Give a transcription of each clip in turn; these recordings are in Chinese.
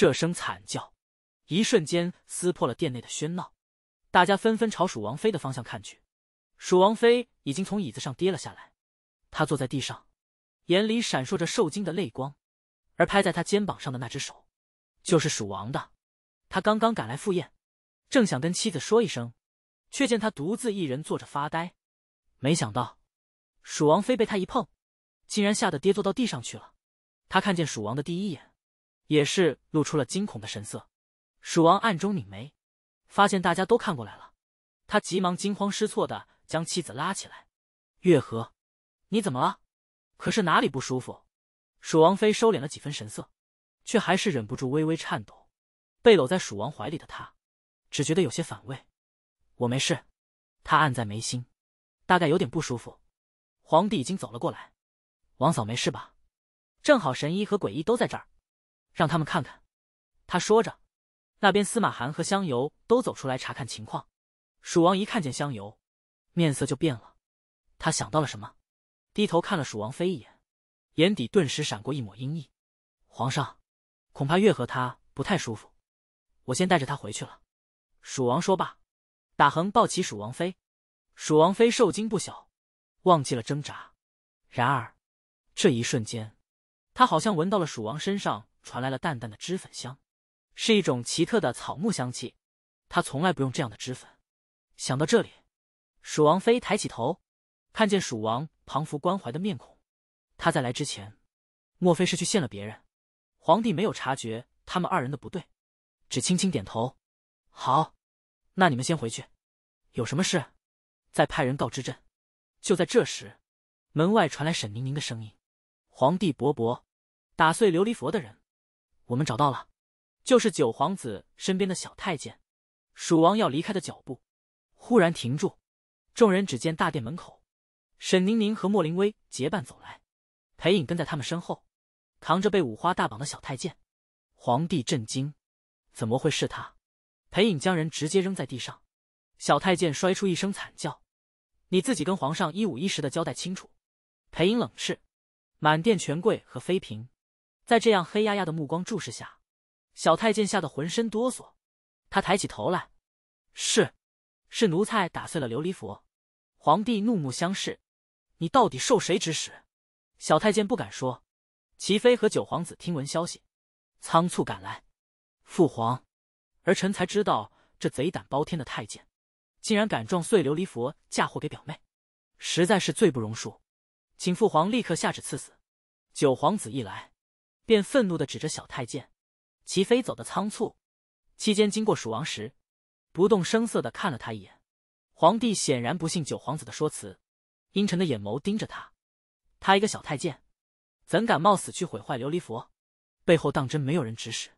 这声惨叫，一瞬间撕破了殿内的喧闹，大家纷纷朝蜀王妃的方向看去。蜀王妃已经从椅子上跌了下来，她坐在地上，眼里闪烁着受惊的泪光，而拍在她肩膀上的那只手，就是蜀王的。他刚刚赶来赴宴，正想跟妻子说一声，却见他独自一人坐着发呆。没想到，蜀王妃被他一碰，竟然吓得跌坐到地上去了。他看见蜀王的第一眼。也是露出了惊恐的神色，蜀王暗中拧眉，发现大家都看过来了，他急忙惊慌失措的将妻子拉起来：“月和，你怎么了？可是哪里不舒服？”蜀王妃收敛了几分神色，却还是忍不住微微颤抖。被搂在蜀王怀里的他，只觉得有些反胃。我没事，他按在眉心，大概有点不舒服。皇帝已经走了过来：“王嫂没事吧？正好神医和鬼医都在这儿。”让他们看看，他说着，那边司马涵和香油都走出来查看情况。蜀王一看见香油，面色就变了，他想到了什么，低头看了蜀王妃一眼，眼底顿时闪过一抹阴翳。皇上，恐怕越和他不太舒服，我先带着他回去了。蜀王说罢，打横抱起蜀王妃，蜀王妃受惊不小，忘记了挣扎。然而，这一瞬间，他好像闻到了蜀王身上。传来了淡淡的脂粉香，是一种奇特的草木香气。他从来不用这样的脂粉。想到这里，蜀王妃抬起头，看见蜀王庞福关怀的面孔。他在来之前，莫非是去见了别人？皇帝没有察觉他们二人的不对，只轻轻点头：“好，那你们先回去，有什么事，再派人告知朕。”就在这时，门外传来沈宁宁的声音：“皇帝伯伯，打碎琉璃佛的人。”我们找到了，就是九皇子身边的小太监。蜀王要离开的脚步忽然停住，众人只见大殿门口，沈宁宁和莫林威结伴走来，裴颖跟在他们身后，扛着被五花大绑的小太监。皇帝震惊，怎么会是他？裴颖将人直接扔在地上，小太监摔出一声惨叫。你自己跟皇上一五一十的交代清楚。裴颖冷斥，满殿权贵和妃嫔。在这样黑压压的目光注视下，小太监吓得浑身哆嗦。他抬起头来，是，是奴才打碎了琉璃佛。皇帝怒目相视，你到底受谁指使？小太监不敢说。齐妃和九皇子听闻消息，仓促赶来。父皇，儿臣才知道这贼胆包天的太监，竟然敢撞碎琉璃佛，嫁祸给表妹，实在是罪不容恕，请父皇立刻下旨赐死。九皇子一来。便愤怒的指着小太监，齐飞走得仓促，期间经过蜀王时，不动声色的看了他一眼。皇帝显然不信九皇子的说辞，阴沉的眼眸盯着他。他一个小太监，怎敢冒死去毁坏琉璃佛？背后当真没有人指使？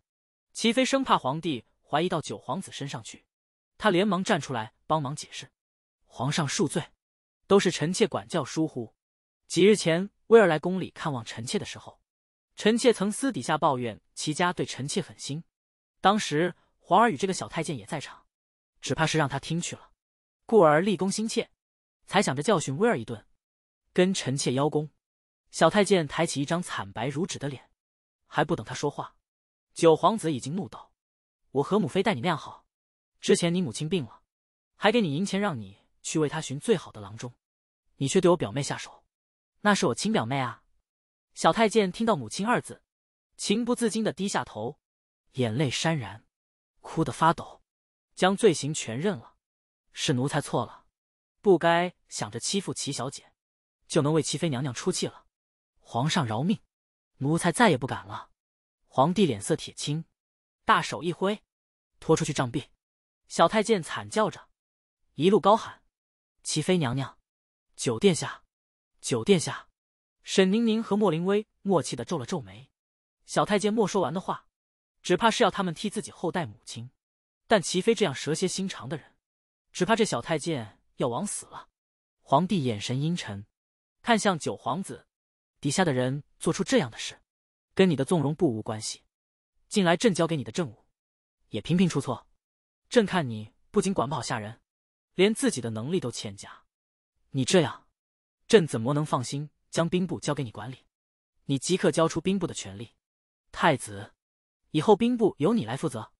齐飞生怕皇帝怀疑到九皇子身上去，他连忙站出来帮忙解释：“皇上恕罪，都是臣妾管教疏忽。几日前威尔来宫里看望臣妾的时候。”臣妾曾私底下抱怨齐家对臣妾狠心，当时皇儿与这个小太监也在场，只怕是让他听去了，故而立功心切，才想着教训威尔一顿，跟臣妾邀功。小太监抬起一张惨白如纸的脸，还不等他说话，九皇子已经怒道：“我和母妃待你那样好，之前你母亲病了，还给你银钱让你去为她寻最好的郎中，你却对我表妹下手，那是我亲表妹啊。”小太监听到“母亲”二字，情不自禁的低下头，眼泪潸然，哭得发抖，将罪行全认了。是奴才错了，不该想着欺负齐小姐，就能为齐妃娘娘出气了。皇上饶命，奴才再也不敢了。皇帝脸色铁青，大手一挥，拖出去杖毙。小太监惨叫着，一路高喊：“齐妃娘娘，九殿下，九殿下。”沈宁宁和莫林威默契的皱了皱眉，小太监莫说完的话，只怕是要他们替自己后代母亲。但齐妃这样蛇蝎心肠的人，只怕这小太监要枉死了。皇帝眼神阴沉，看向九皇子，底下的人做出这样的事，跟你的纵容不无关系。近来朕交给你的政务，也频频出错。朕看你不仅管不好下人，连自己的能力都欠佳。你这样，朕怎么能放心？将兵部交给你管理，你即刻交出兵部的权利。太子，以后兵部由你来负责。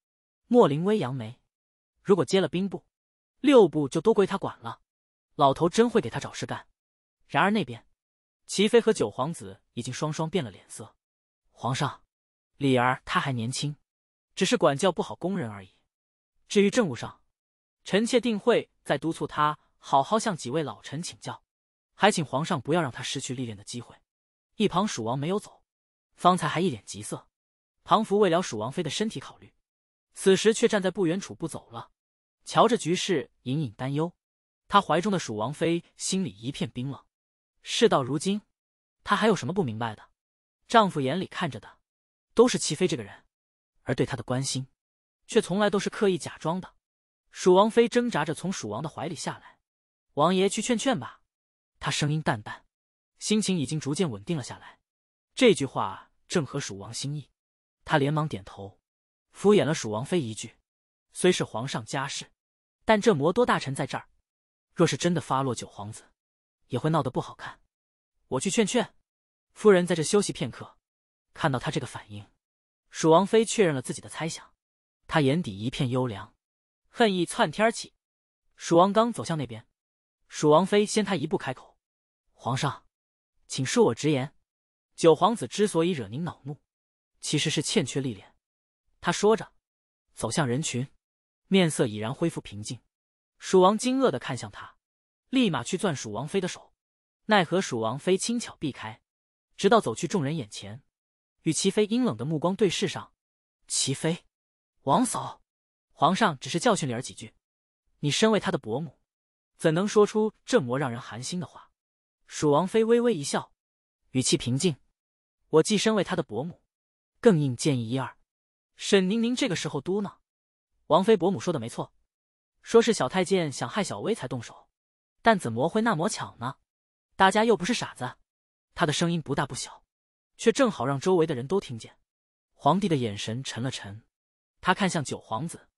莫林微扬眉，如果接了兵部，六部就都归他管了。老头真会给他找事干。然而那边，齐妃和九皇子已经双双变了脸色。皇上，李儿他还年轻，只是管教不好工人而已。至于政务上，臣妾定会再督促他好好向几位老臣请教。还请皇上不要让他失去历练的机会。一旁蜀王没有走，方才还一脸急色，庞福为了蜀王妃的身体考虑，此时却站在不远处不走了，瞧着局势隐隐担忧。他怀中的蜀王妃心里一片冰冷。事到如今，她还有什么不明白的？丈夫眼里看着的，都是齐妃这个人，而对她的关心，却从来都是刻意假装的。蜀王妃挣扎着从蜀王的怀里下来，王爷去劝劝吧。他声音淡淡，心情已经逐渐稳定了下来。这句话正合蜀王心意，他连忙点头，敷衍了蜀王妃一句：“虽是皇上家事，但这魔多大臣在这儿，若是真的发落九皇子，也会闹得不好看。”我去劝劝夫人，在这休息片刻。看到他这个反应，蜀王妃确认了自己的猜想，他眼底一片幽凉，恨意窜天起。蜀王刚走向那边，蜀王妃先他一步开口。皇上，请恕我直言，九皇子之所以惹您恼怒，其实是欠缺历练。他说着，走向人群，面色已然恢复平静。蜀王惊愕的看向他，立马去攥蜀王妃的手，奈何蜀王妃轻巧避开，直到走去众人眼前，与齐妃阴冷的目光对视上。齐妃，王嫂，皇上只是教训了儿几句，你身为他的伯母，怎能说出这么让人寒心的话？蜀王妃微微一笑，语气平静：“我既身为他的伯母，更应建议一二。”沈宁宁这个时候嘟囔：“王妃伯母说的没错，说是小太监想害小薇才动手，但怎么会那么巧呢？大家又不是傻子。”他的声音不大不小，却正好让周围的人都听见。皇帝的眼神沉了沉，他看向九皇子：“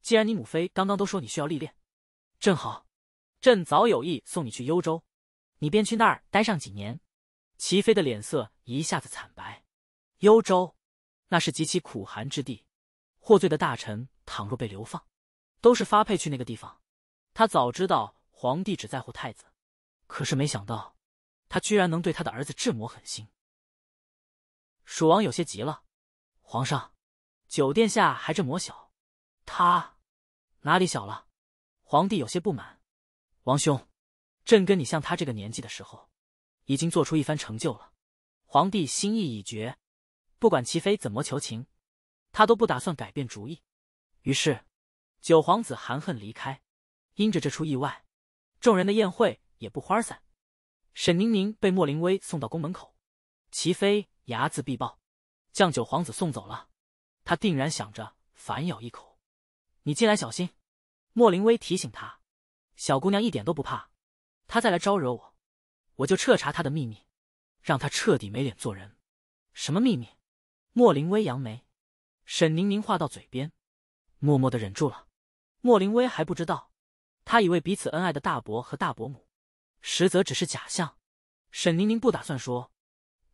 既然你母妃刚刚都说你需要历练，正好，朕早有意送你去幽州。”你便去那儿待上几年。齐飞的脸色一下子惨白。幽州，那是极其苦寒之地。获罪的大臣倘若被流放，都是发配去那个地方。他早知道皇帝只在乎太子，可是没想到，他居然能对他的儿子智谋狠心。蜀王有些急了：“皇上，九殿下还这么小，他哪里小了？”皇帝有些不满：“王兄。”朕跟你像他这个年纪的时候，已经做出一番成就了。皇帝心意已决，不管齐妃怎么求情，他都不打算改变主意。于是，九皇子含恨离开。因着这出意外，众人的宴会也不欢而散。沈宁宁被莫林威送到宫门口，齐妃睚眦必报，将九皇子送走了。他定然想着反咬一口。你进来小心，莫林威提醒他。小姑娘一点都不怕。他再来招惹我，我就彻查他的秘密，让他彻底没脸做人。什么秘密？莫林威扬眉，沈宁宁话到嘴边，默默的忍住了。莫林威还不知道，他以为彼此恩爱的大伯和大伯母，实则只是假象。沈宁宁不打算说，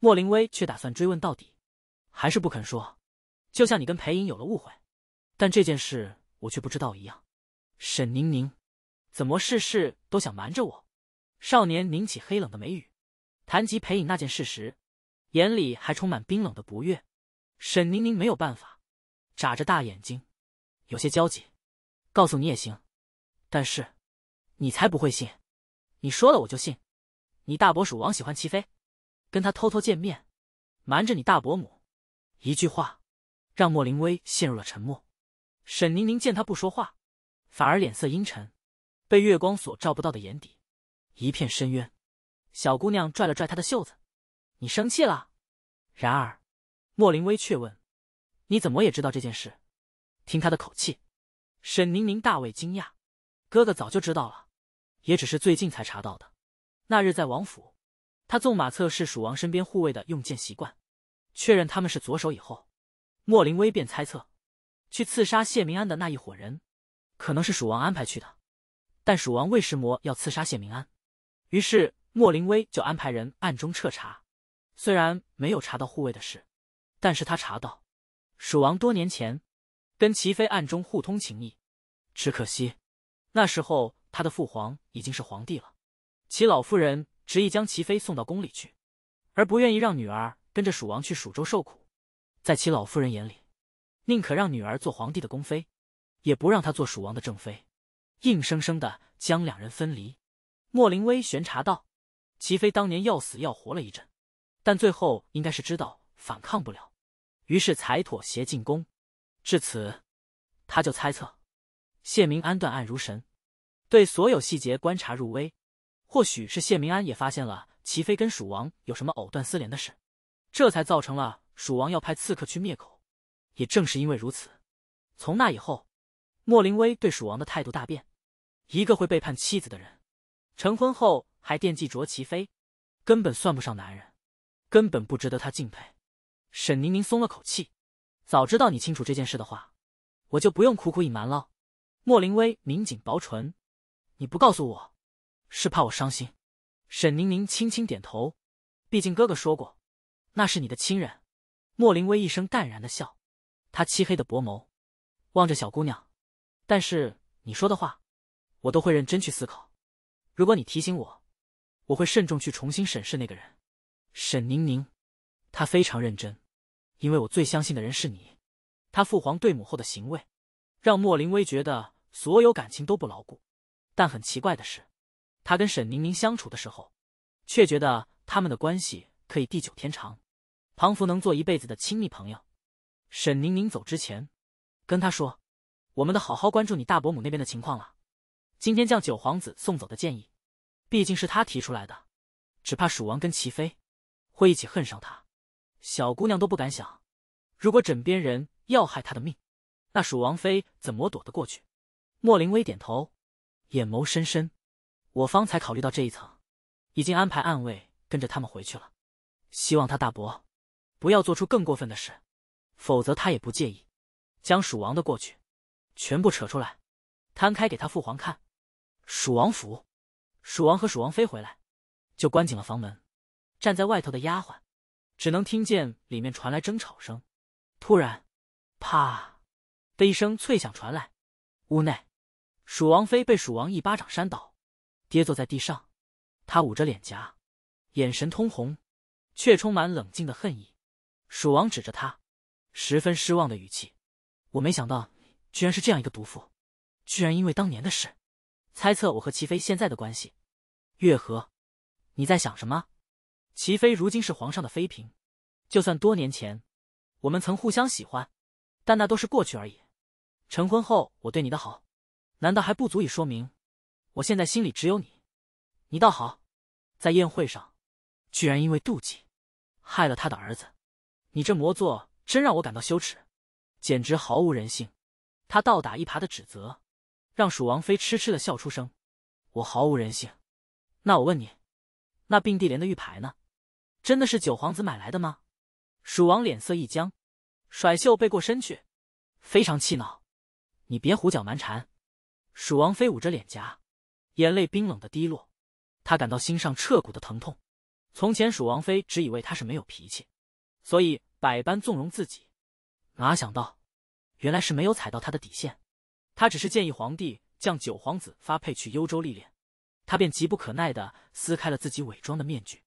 莫林威却打算追问到底，还是不肯说。就像你跟裴影有了误会，但这件事我却不知道一样。沈宁宁，怎么事事都想瞒着我？少年拧起黑冷的眉宇，谈及裴影那件事时，眼里还充满冰冷的不悦。沈宁宁没有办法，眨着大眼睛，有些焦急：“告诉你也行，但是你才不会信。你说了我就信。你大伯鼠王喜欢齐飞，跟他偷偷见面，瞒着你大伯母。”一句话，让莫林威陷入了沉默。沈宁宁见他不说话，反而脸色阴沉，被月光所照不到的眼底。一片深渊，小姑娘拽了拽她的袖子：“你生气了？”然而，莫林威却问：“你怎么也知道这件事？”听他的口气，沈宁宁大为惊讶：“哥哥早就知道了，也只是最近才查到的。那日在王府，他纵马测试蜀王身边护卫的用剑习惯，确认他们是左手以后，莫林威便猜测，去刺杀谢明安的那一伙人，可能是蜀王安排去的。但蜀王为什么要刺杀谢明安？”于是莫林威就安排人暗中彻查，虽然没有查到护卫的事，但是他查到，蜀王多年前跟齐妃暗中互通情谊，只可惜，那时候他的父皇已经是皇帝了，齐老夫人执意将齐妃送到宫里去，而不愿意让女儿跟着蜀王去蜀州受苦，在齐老夫人眼里，宁可让女儿做皇帝的宫妃，也不让她做蜀王的正妃，硬生生的将两人分离。莫林威巡查道，齐飞当年要死要活了一阵，但最后应该是知道反抗不了，于是才妥协进宫。至此，他就猜测，谢明安断案如神，对所有细节观察入微。或许是谢明安也发现了齐飞跟蜀王有什么藕断丝连的事，这才造成了蜀王要派刺客去灭口。也正是因为如此，从那以后，莫林威对蜀王的态度大变。一个会背叛妻子的人。成婚后还惦记卓齐飞，根本算不上男人，根本不值得他敬佩。沈宁宁松了口气，早知道你清楚这件事的话，我就不用苦苦隐瞒了。莫林威抿紧薄唇，你不告诉我，是怕我伤心？沈宁宁轻轻点头，毕竟哥哥说过，那是你的亲人。莫林威一声淡然的笑，他漆黑的薄眸望着小姑娘，但是你说的话，我都会认真去思考。如果你提醒我，我会慎重去重新审视那个人。沈宁宁，他非常认真，因为我最相信的人是你。他父皇对母后的行为，让莫林威觉得所有感情都不牢固。但很奇怪的是，他跟沈宁宁相处的时候，却觉得他们的关系可以地久天长，庞福能做一辈子的亲密朋友。沈宁宁走之前，跟他说：“我们得好好关注你大伯母那边的情况了。”今天将九皇子送走的建议，毕竟是他提出来的，只怕蜀王跟齐妃会一起恨上他。小姑娘都不敢想，如果枕边人要害他的命，那蜀王妃怎么躲得过去？莫林微点头，眼眸深深。我方才考虑到这一层，已经安排暗卫跟着他们回去了。希望他大伯不要做出更过分的事，否则他也不介意将蜀王的过去全部扯出来，摊开给他父皇看。蜀王府，蜀王和蜀王妃回来，就关紧了房门。站在外头的丫鬟，只能听见里面传来争吵声。突然，啪的一声脆响传来，屋内，蜀王妃被蜀王一巴掌扇倒，跌坐在地上。她捂着脸颊，眼神通红，却充满冷静的恨意。蜀王指着他，十分失望的语气：“我没想到，居然是这样一个毒妇，居然因为当年的事。”猜测我和齐妃现在的关系，月和，你在想什么？齐妃如今是皇上的妃嫔，就算多年前，我们曾互相喜欢，但那都是过去而已。成婚后，我对你的好，难道还不足以说明，我现在心里只有你？你倒好，在宴会上，居然因为妒忌，害了他的儿子，你这魔作真让我感到羞耻，简直毫无人性。他倒打一耙的指责。让蜀王妃痴痴的笑出声，我毫无人性。那我问你，那并蒂莲的玉牌呢？真的是九皇子买来的吗？蜀王脸色一僵，甩袖背过身去，非常气恼。你别胡搅蛮缠！蜀王妃捂着脸颊，眼泪冰冷的滴落，她感到心上彻骨的疼痛。从前蜀王妃只以为他是没有脾气，所以百般纵容自己，哪想到，原来是没有踩到他的底线。他只是建议皇帝将九皇子发配去幽州历练，他便急不可耐的撕开了自己伪装的面具，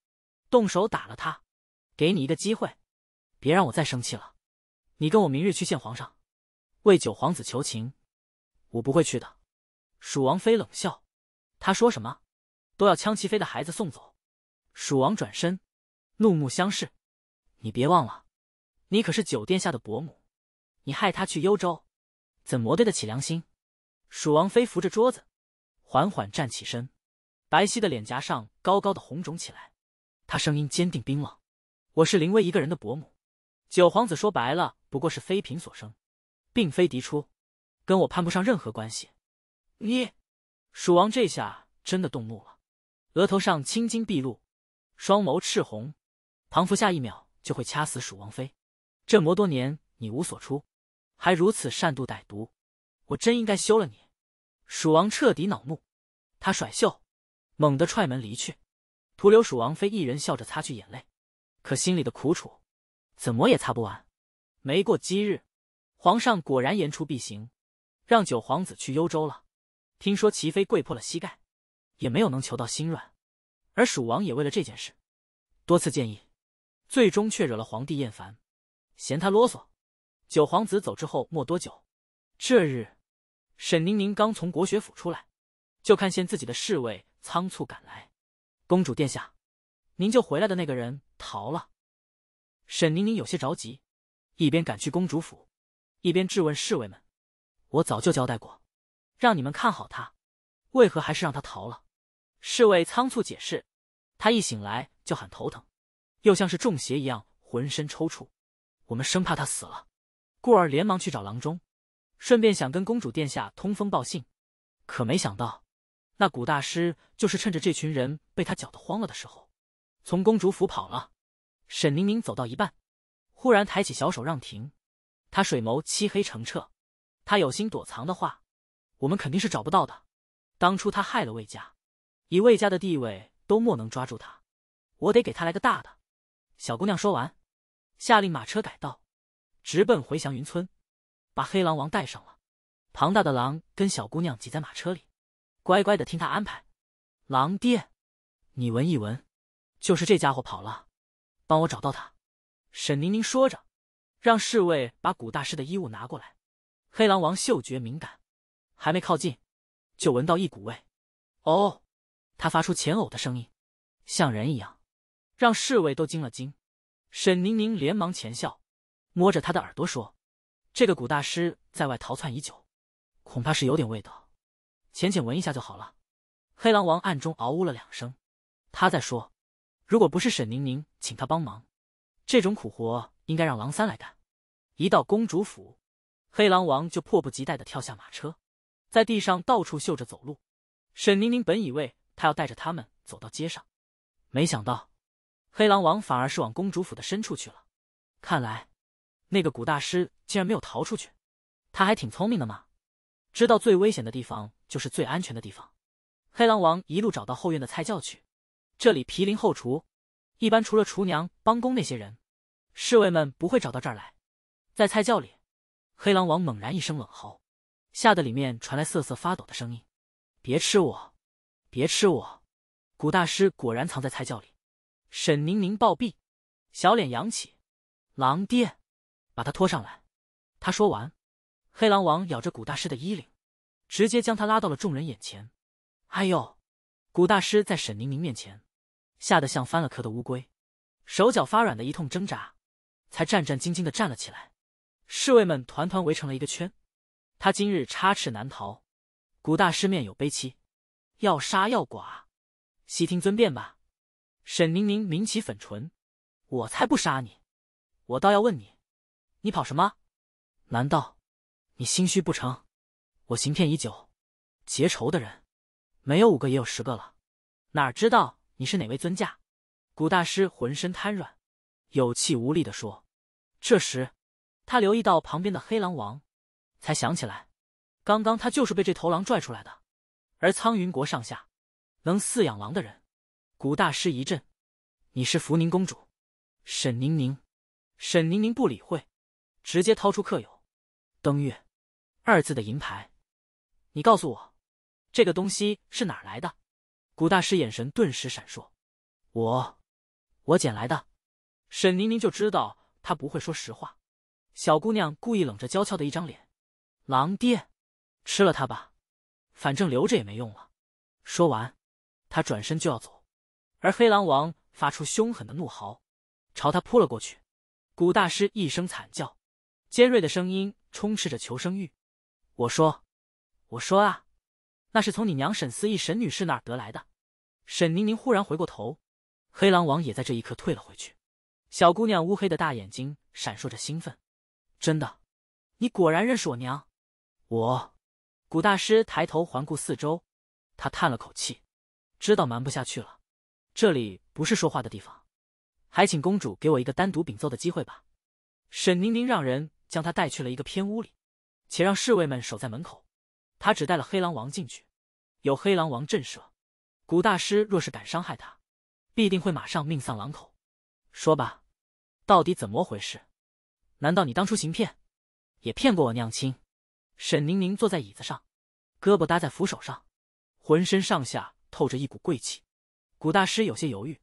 动手打了他。给你一个机会，别让我再生气了。你跟我明日去见皇上，为九皇子求情。我不会去的。蜀王妃冷笑，他说什么都要将齐妃的孩子送走。蜀王转身，怒目相视。你别忘了，你可是九殿下的伯母，你害他去幽州。怎么对得起良心？蜀王妃扶着桌子，缓缓站起身，白皙的脸颊上高高的红肿起来。她声音坚定冰冷：“我是林威一个人的伯母，九皇子说白了不过是妃嫔所生，并非嫡出，跟我攀不上任何关系。”你，蜀王这下真的动怒了，额头上青筋毕露，双眸赤红，仿福下一秒就会掐死蜀王妃。这么多年，你无所出。还如此善妒歹毒，我真应该休了你！蜀王彻底恼怒，他甩袖，猛地踹门离去，徒留蜀王妃一人笑着擦去眼泪，可心里的苦楚，怎么也擦不完。没过几日，皇上果然言出必行，让九皇子去幽州了。听说齐妃跪破了膝盖，也没有能求到心软。而蜀王也为了这件事，多次建议，最终却惹了皇帝厌烦，嫌他啰嗦。九皇子走之后没多久，这日，沈宁宁刚从国学府出来，就看见自己的侍卫仓促赶来。公主殿下，您救回来的那个人逃了。沈宁宁有些着急，一边赶去公主府，一边质问侍卫们：“我早就交代过，让你们看好他，为何还是让他逃了？”侍卫仓促解释：“他一醒来就喊头疼，又像是中邪一样浑身抽搐，我们生怕他死了。”故而连忙去找郎中，顺便想跟公主殿下通风报信，可没想到，那古大师就是趁着这群人被他搅得慌了的时候，从公主府跑了。沈宁宁走到一半，忽然抬起小手让停。她水眸漆黑澄澈，他有心躲藏的话，我们肯定是找不到的。当初他害了魏家，以魏家的地位都莫能抓住他，我得给他来个大的。小姑娘说完，下令马车改道。直奔回祥云村，把黑狼王带上了。庞大的狼跟小姑娘挤在马车里，乖乖的听他安排。狼爹，你闻一闻，就是这家伙跑了，帮我找到他。沈宁宁说着，让侍卫把古大师的衣物拿过来。黑狼王嗅觉敏感，还没靠近，就闻到一股味。哦，他发出前呕的声音，像人一样，让侍卫都惊了惊。沈宁宁连忙前笑。摸着他的耳朵说：“这个古大师在外逃窜已久，恐怕是有点味道，浅浅闻一下就好了。”黑狼王暗中嗷呜了两声，他在说：“如果不是沈宁宁请他帮忙，这种苦活应该让狼三来干。”一到公主府，黑狼王就迫不及待的跳下马车，在地上到处嗅着走路。沈宁宁本以为他要带着他们走到街上，没想到黑狼王反而是往公主府的深处去了，看来。那个古大师竟然没有逃出去，他还挺聪明的嘛，知道最危险的地方就是最安全的地方。黑狼王一路找到后院的菜窖去，这里毗邻后厨，一般除了厨娘帮工那些人，侍卫们不会找到这儿来。在菜窖里，黑狼王猛然一声冷嚎，吓得里面传来瑟瑟发抖的声音：“别吃我，别吃我！”古大师果然藏在菜窖里。沈宁宁暴毙，小脸扬起，狼爹。把他拖上来，他说完，黑狼王咬着古大师的衣领，直接将他拉到了众人眼前。哎呦，古大师在沈宁宁面前，吓得像翻了壳的乌龟，手脚发软的一通挣扎，才战战兢兢的站了起来。侍卫们团团围成了一个圈，他今日插翅难逃。古大师面有悲戚，要杀要剐，悉听尊便吧。沈宁宁抿起粉唇，我才不杀你，我倒要问你。你跑什么？难道你心虚不成？我行骗已久，结仇的人没有五个也有十个了，哪知道你是哪位尊驾？古大师浑身瘫软，有气无力的说。这时，他留意到旁边的黑狼王，才想起来，刚刚他就是被这头狼拽出来的。而苍云国上下能饲养狼的人，古大师一震。你是福宁公主，沈宁宁。沈宁宁不理会。直接掏出刻有“登月”二字的银牌，你告诉我，这个东西是哪来的？古大师眼神顿时闪烁。我，我捡来的。沈宁宁就知道他不会说实话。小姑娘故意冷着娇俏的一张脸。狼爹，吃了它吧，反正留着也没用了。说完，她转身就要走，而黑狼王发出凶狠的怒嚎，朝他扑了过去。古大师一声惨叫。尖锐的声音充斥着求生欲。我说：“我说啊，那是从你娘沈思义沈女士那儿得来的。”沈宁宁忽然回过头，黑狼王也在这一刻退了回去。小姑娘乌黑的大眼睛闪烁着兴奋：“真的，你果然认识我娘。”我古大师抬头环顾四周，他叹了口气，知道瞒不下去了。这里不是说话的地方，还请公主给我一个单独禀奏的机会吧。沈宁宁让人。将他带去了一个偏屋里，且让侍卫们守在门口。他只带了黑狼王进去，有黑狼王震慑。古大师若是敢伤害他，必定会马上命丧狼口。说吧，到底怎么回事？难道你当初行骗，也骗过我娘亲？沈宁宁坐在椅子上，胳膊搭在扶手上，浑身上下透着一股贵气。古大师有些犹豫，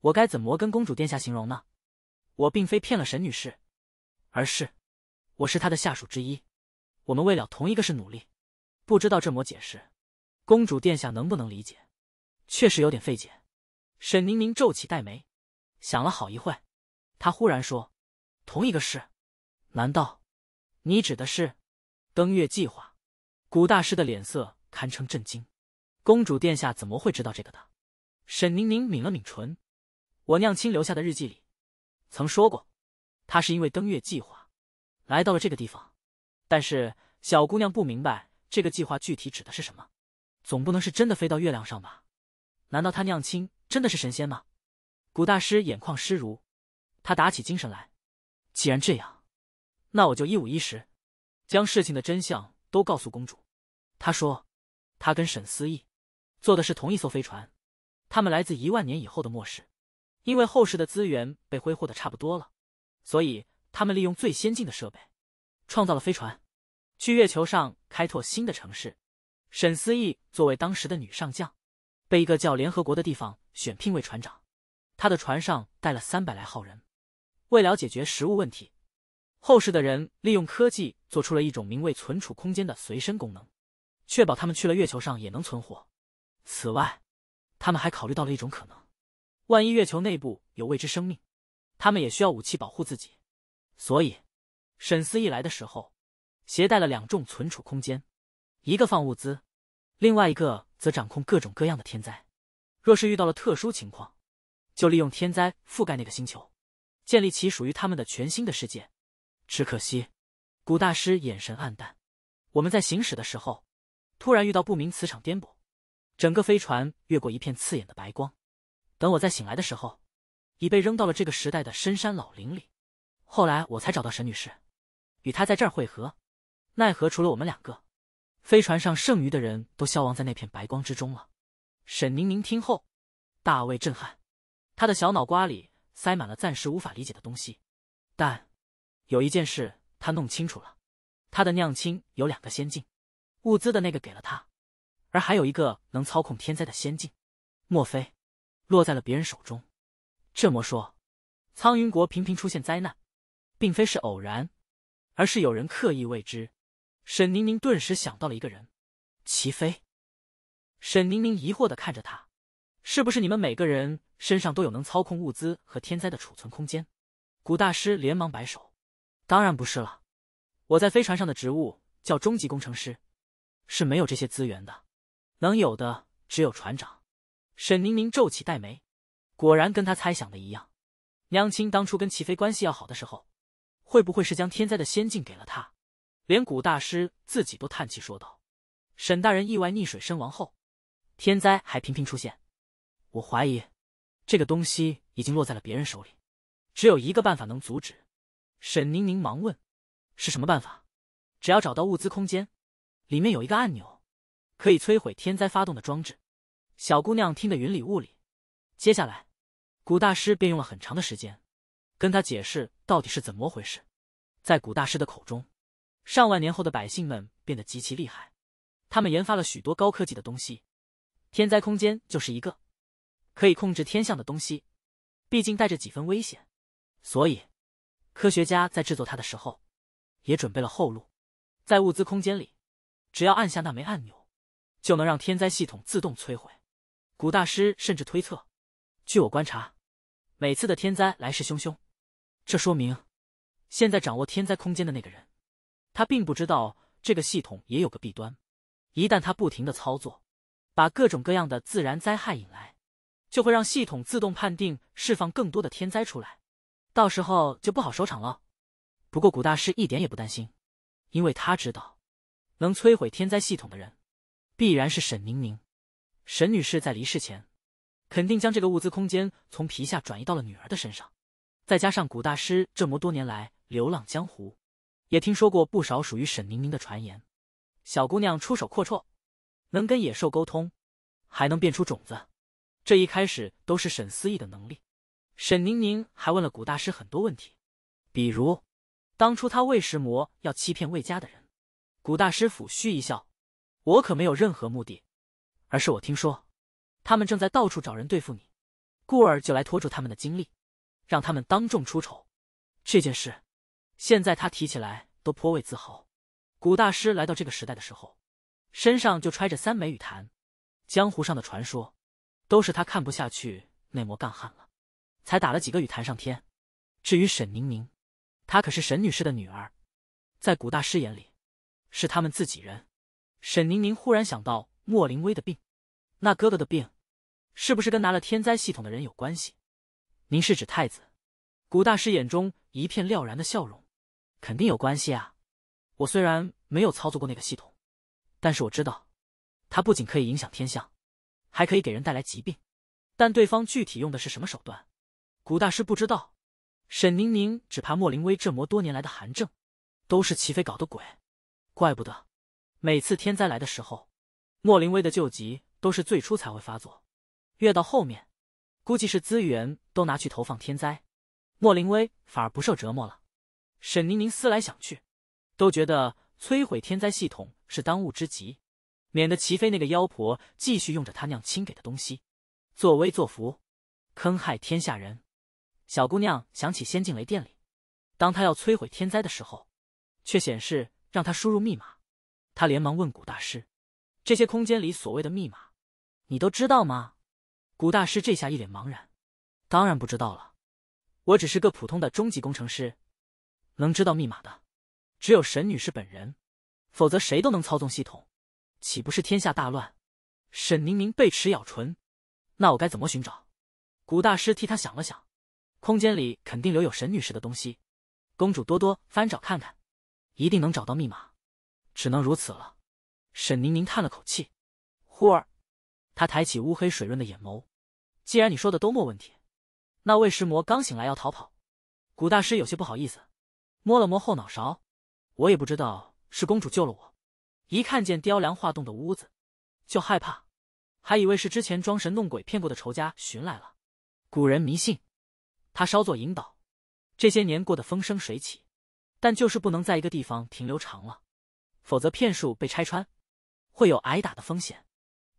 我该怎么跟公主殿下形容呢？我并非骗了沈女士，而是。我是他的下属之一，我们为了同一个事努力，不知道这么解释，公主殿下能不能理解？确实有点费解。沈宁宁皱起黛眉，想了好一会她忽然说：“同一个事？难道你指的是登月计划？”古大师的脸色堪称震惊，公主殿下怎么会知道这个的？沈宁宁抿了抿唇，我娘亲留下的日记里曾说过，她是因为登月计划。来到了这个地方，但是小姑娘不明白这个计划具体指的是什么。总不能是真的飞到月亮上吧？难道她娘亲真的是神仙吗？古大师眼眶湿如，他打起精神来。既然这样，那我就一五一十将事情的真相都告诉公主。他说，他跟沈思义坐的是同一艘飞船，他们来自一万年以后的末世。因为后世的资源被挥霍的差不多了，所以。他们利用最先进的设备，创造了飞船，去月球上开拓新的城市。沈思义作为当时的女上将，被一个叫联合国的地方选聘为船长。他的船上带了三百来号人。为了解决食物问题，后世的人利用科技做出了一种名为“存储空间”的随身功能，确保他们去了月球上也能存活。此外，他们还考虑到了一种可能：万一月球内部有未知生命，他们也需要武器保护自己。所以，沈思义来的时候，携带了两重存储空间，一个放物资，另外一个则掌控各种各样的天灾。若是遇到了特殊情况，就利用天灾覆盖那个星球，建立起属于他们的全新的世界。只可惜，古大师眼神黯淡。我们在行驶的时候，突然遇到不明磁场颠簸，整个飞船越过一片刺眼的白光。等我再醒来的时候，已被扔到了这个时代的深山老林里。后来我才找到沈女士，与她在这儿汇合，奈何除了我们两个，飞船上剩余的人都消亡在那片白光之中了。沈宁宁听后，大为震撼，她的小脑瓜里塞满了暂时无法理解的东西，但有一件事他弄清楚了：他的酿亲有两个仙境，物资的那个给了他，而还有一个能操控天灾的仙境，莫非落在了别人手中？这么说，苍云国频频出现灾难。并非是偶然，而是有人刻意为之。沈宁宁顿时想到了一个人，齐飞。沈宁宁疑惑的看着他，是不是你们每个人身上都有能操控物资和天灾的储存空间？古大师连忙摆手，当然不是了，我在飞船上的职务叫中级工程师，是没有这些资源的，能有的只有船长。沈宁宁皱起黛眉，果然跟他猜想的一样，娘亲当初跟齐飞关系要好的时候。会不会是将天灾的仙境给了他？连古大师自己都叹气说道：“沈大人意外溺水身亡后，天灾还频频出现。我怀疑，这个东西已经落在了别人手里。只有一个办法能阻止。”沈宁宁忙问：“是什么办法？”“只要找到物资空间，里面有一个按钮，可以摧毁天灾发动的装置。”小姑娘听得云里雾里。接下来，古大师便用了很长的时间。跟他解释到底是怎么回事。在古大师的口中，上万年后的百姓们变得极其厉害，他们研发了许多高科技的东西，天灾空间就是一个，可以控制天象的东西，毕竟带着几分危险，所以科学家在制作它的时候，也准备了后路，在物资空间里，只要按下那枚按钮，就能让天灾系统自动摧毁。古大师甚至推测，据我观察，每次的天灾来势汹汹。这说明，现在掌握天灾空间的那个人，他并不知道这个系统也有个弊端。一旦他不停的操作，把各种各样的自然灾害引来，就会让系统自动判定释放更多的天灾出来，到时候就不好收场了。不过古大师一点也不担心，因为他知道，能摧毁天灾系统的人，必然是沈宁宁。沈女士在离世前，肯定将这个物资空间从皮下转移到了女儿的身上。再加上古大师这么多年来流浪江湖，也听说过不少属于沈凝凝的传言。小姑娘出手阔绰，能跟野兽沟通，还能变出种子。这一开始都是沈思义的能力。沈凝凝还问了古大师很多问题，比如当初他为什魔要欺骗魏家的人，古大师抚须一笑：“我可没有任何目的，而是我听说他们正在到处找人对付你，故而就来拖住他们的精力。”让他们当众出丑，这件事，现在他提起来都颇为自豪。古大师来到这个时代的时候，身上就揣着三枚羽坛，江湖上的传说，都是他看不下去那魔干汉了，才打了几个羽坛上天。至于沈宁宁，她可是沈女士的女儿，在古大师眼里，是他们自己人。沈宁宁忽然想到莫林威的病，那哥哥的病，是不是跟拿了天灾系统的人有关系？您是指太子？古大师眼中一片了然的笑容，肯定有关系啊！我虽然没有操作过那个系统，但是我知道，它不仅可以影响天象，还可以给人带来疾病。但对方具体用的是什么手段，古大师不知道。沈宁宁只怕莫林威这么多年来的寒症，都是齐飞搞的鬼。怪不得，每次天灾来的时候，莫林威的旧疾都是最初才会发作，越到后面。估计是资源都拿去投放天灾，莫林威反而不受折磨了。沈宁宁思来想去，都觉得摧毁天灾系统是当务之急，免得齐飞那个妖婆继续用着他娘亲给的东西作威作福，坑害天下人。小姑娘想起先进雷电里，当她要摧毁天灾的时候，却显示让她输入密码。她连忙问古大师：“这些空间里所谓的密码，你都知道吗？”古大师这下一脸茫然，当然不知道了。我只是个普通的中级工程师，能知道密码的只有沈女士本人，否则谁都能操纵系统，岂不是天下大乱？沈宁宁被齿咬唇，那我该怎么寻找？古大师替他想了想，空间里肯定留有沈女士的东西，公主多多翻找看看，一定能找到密码。只能如此了。沈宁宁叹了口气，忽而，她抬起乌黑水润的眼眸。既然你说的都没问题，那魏石魔刚醒来要逃跑，古大师有些不好意思，摸了摸后脑勺。我也不知道是公主救了我，一看见雕梁画栋的屋子，就害怕，还以为是之前装神弄鬼骗过的仇家寻来了。古人迷信，他稍作引导，这些年过得风生水起，但就是不能在一个地方停留长了，否则骗术被拆穿，会有挨打的风险。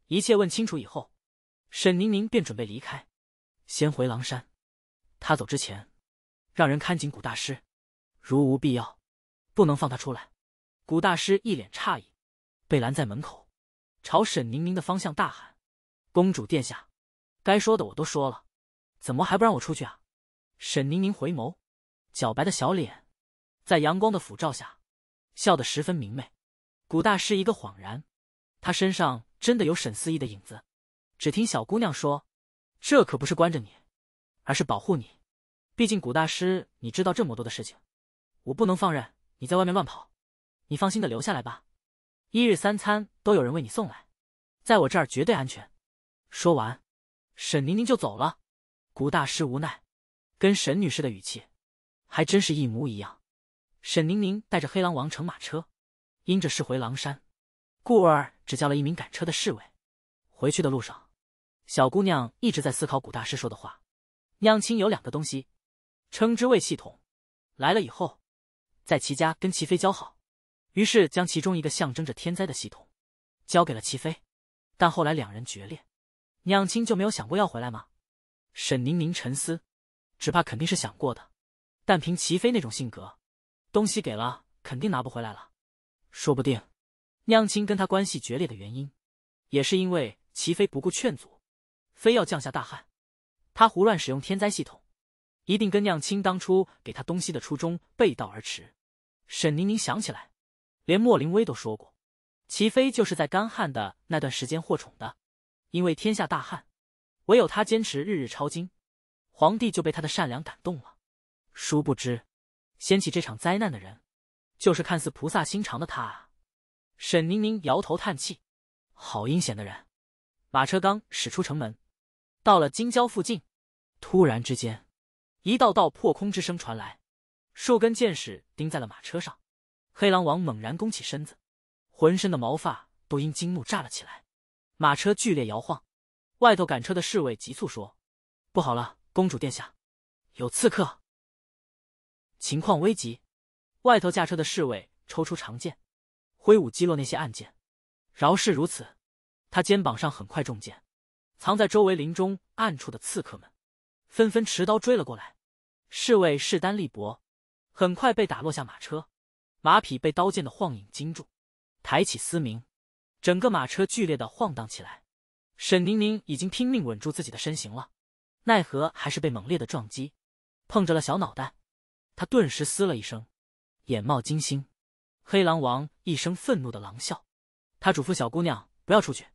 一切问清楚以后。沈宁宁便准备离开，先回狼山。他走之前，让人看紧古大师，如无必要，不能放他出来。古大师一脸诧异，被拦在门口，朝沈宁宁的方向大喊：“公主殿下，该说的我都说了，怎么还不让我出去啊？”沈宁宁回眸，皎白的小脸，在阳光的抚照下，笑得十分明媚。古大师一个恍然，他身上真的有沈思意的影子。只听小姑娘说：“这可不是关着你，而是保护你。毕竟古大师，你知道这么多的事情，我不能放任你在外面乱跑。你放心的留下来吧，一日三餐都有人为你送来，在我这儿绝对安全。”说完，沈宁宁就走了。古大师无奈，跟沈女士的语气还真是一模一样。沈宁宁带着黑狼王乘马车，因着是回狼山，故而只叫了一名赶车的侍卫。回去的路上。小姑娘一直在思考古大师说的话：“娘亲有两个东西，称之为系统。来了以后，在齐家跟齐飞交好，于是将其中一个象征着天灾的系统交给了齐飞。但后来两人决裂，娘亲就没有想过要回来吗？”沈宁宁沉思，只怕肯定是想过的。但凭齐飞那种性格，东西给了肯定拿不回来了。说不定，娘亲跟他关系决裂的原因，也是因为齐飞不顾劝阻。非要降下大旱，他胡乱使用天灾系统，一定跟酿青当初给他东西的初衷背道而驰。沈宁宁想起来，连莫林威都说过，齐飞就是在干旱的那段时间获宠的，因为天下大旱，唯有他坚持日日抄经，皇帝就被他的善良感动了。殊不知，掀起这场灾难的人，就是看似菩萨心肠的他。沈宁宁摇头叹气，好阴险的人。马车刚驶出城门。到了金郊附近，突然之间，一道道破空之声传来，数根箭矢钉在了马车上。黑狼王猛然弓起身子，浑身的毛发都因惊怒炸了起来。马车剧烈摇晃，外头赶车的侍卫急促说：“不好了，公主殿下，有刺客，情况危急！”外头驾车的侍卫抽出长剑，挥舞击落那些暗箭。饶是如此，他肩膀上很快中箭。藏在周围林中暗处的刺客们，纷纷持刀追了过来。侍卫势单力薄，很快被打落下马车，马匹被刀剑的晃影惊住，抬起嘶鸣，整个马车剧烈的晃荡起来。沈宁宁已经拼命稳住自己的身形了，奈何还是被猛烈的撞击，碰着了小脑袋，他顿时嘶了一声，眼冒金星。黑狼王一声愤怒的狼啸，他嘱咐小姑娘不要出去，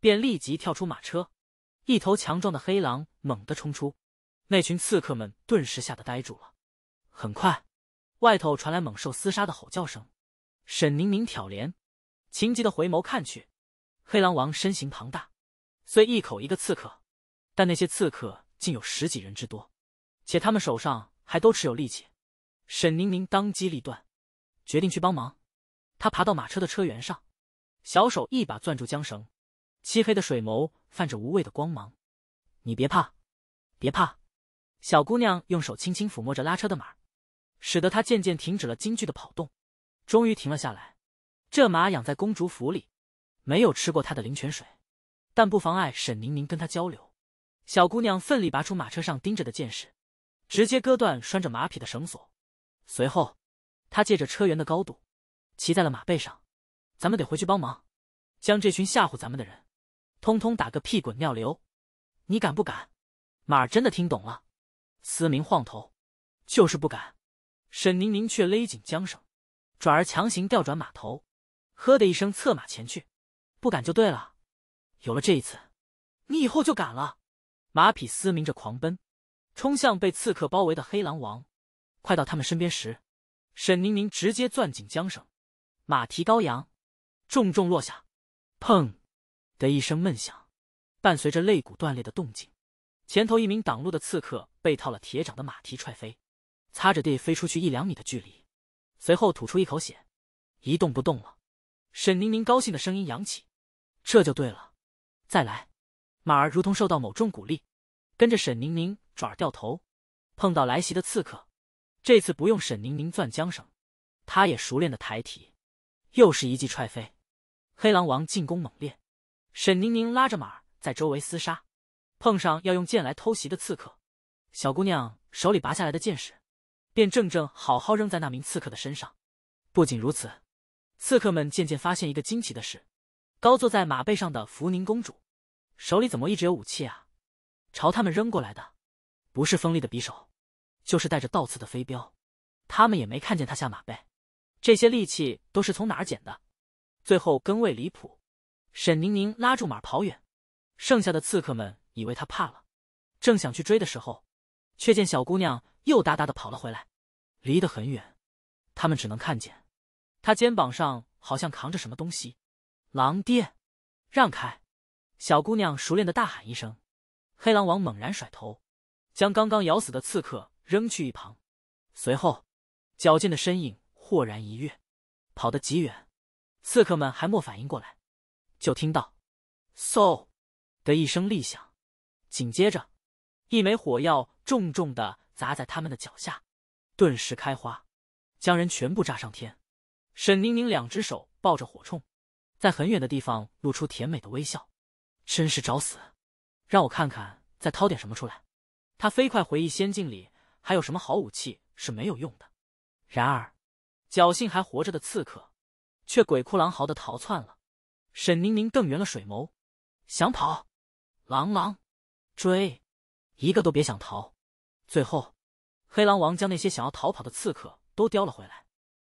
便立即跳出马车。一头强壮的黑狼猛地冲出，那群刺客们顿时吓得呆住了。很快，外头传来猛兽厮杀的吼叫声。沈宁宁挑帘，情急的回眸看去，黑狼王身形庞大，虽一口一个刺客，但那些刺客竟有十几人之多，且他们手上还都持有力气。沈宁宁当机立断，决定去帮忙。他爬到马车的车辕上，小手一把攥住缰绳。漆黑的水眸泛着无畏的光芒，你别怕，别怕！小姑娘用手轻轻抚摸着拉车的马，使得它渐渐停止了惊惧的跑动，终于停了下来。这马养在公主府里，没有吃过她的灵泉水，但不妨碍沈宁宁跟她交流。小姑娘奋力拔出马车上钉着的剑矢，直接割断拴着马匹的绳索。随后，她借着车辕的高度，骑在了马背上。咱们得回去帮忙，将这群吓唬咱们的人。通通打个屁滚尿流，你敢不敢？马儿真的听懂了，嘶鸣晃头，就是不敢。沈宁宁却勒紧缰绳，转而强行调转马头，呵的一声策马前去。不敢就对了，有了这一次，你以后就敢了。马匹嘶鸣着狂奔，冲向被刺客包围的黑狼王。快到他们身边时，沈宁宁直接攥紧缰绳，马蹄高扬，重重落下，砰！的一声闷响，伴随着肋骨断裂的动静，前头一名挡路的刺客被套了铁掌的马蹄踹飞，擦着地飞出去一两米的距离，随后吐出一口血，一动不动了。沈宁宁高兴的声音扬起，这就对了，再来。马儿如同受到某种鼓励，跟着沈宁宁转掉头，碰到来袭的刺客，这次不用沈宁宁攥缰绳，他也熟练的抬蹄，又是一记踹飞。黑狼王进攻猛烈。沈宁宁拉着马在周围厮杀，碰上要用剑来偷袭的刺客，小姑娘手里拔下来的剑矢，便正正好好扔在那名刺客的身上。不仅如此，刺客们渐渐发现一个惊奇的事：高坐在马背上的福宁公主，手里怎么一直有武器啊？朝他们扔过来的，不是锋利的匕首，就是带着倒刺的飞镖。他们也没看见她下马背，这些利器都是从哪儿捡的？最后跟位离谱。沈宁宁拉住马跑远，剩下的刺客们以为他怕了，正想去追的时候，却见小姑娘又哒哒的跑了回来，离得很远，他们只能看见，她肩膀上好像扛着什么东西。狼爹，让开！小姑娘熟练的大喊一声，黑狼王猛然甩头，将刚刚咬死的刺客扔去一旁，随后，矫健的身影豁然一跃，跑得极远。刺客们还没反应过来。就听到“嗖”的一声厉响，紧接着一枚火药重重的砸在他们的脚下，顿时开花，将人全部炸上天。沈宁宁两只手抱着火铳，在很远的地方露出甜美的微笑，真是找死！让我看看，再掏点什么出来。他飞快回忆仙境里还有什么好武器是没有用的。然而，侥幸还活着的刺客，却鬼哭狼嚎的逃窜了。沈宁宁瞪圆了水眸，想跑，狼狼追，一个都别想逃。最后，黑狼王将那些想要逃跑的刺客都叼了回来。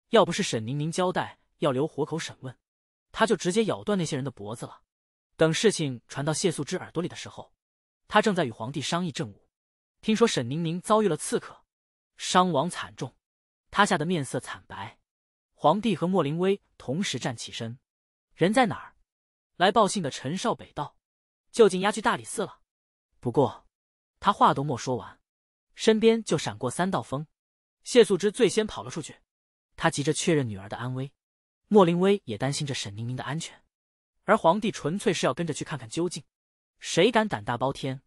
要不是沈宁宁交代要留活口审问，他就直接咬断那些人的脖子了。等事情传到谢素之耳朵里的时候，他正在与皇帝商议政务，听说沈宁宁遭遇了刺客，伤亡惨重，他吓得面色惨白。皇帝和莫林威同时站起身，人在哪儿？来报信的陈少北道：“就近押去大理寺了。”不过，他话都没说完，身边就闪过三道风。谢素之最先跑了出去，他急着确认女儿的安危。莫林威也担心着沈宁宁的安全，而皇帝纯粹是要跟着去看看究竟，谁敢胆大包天，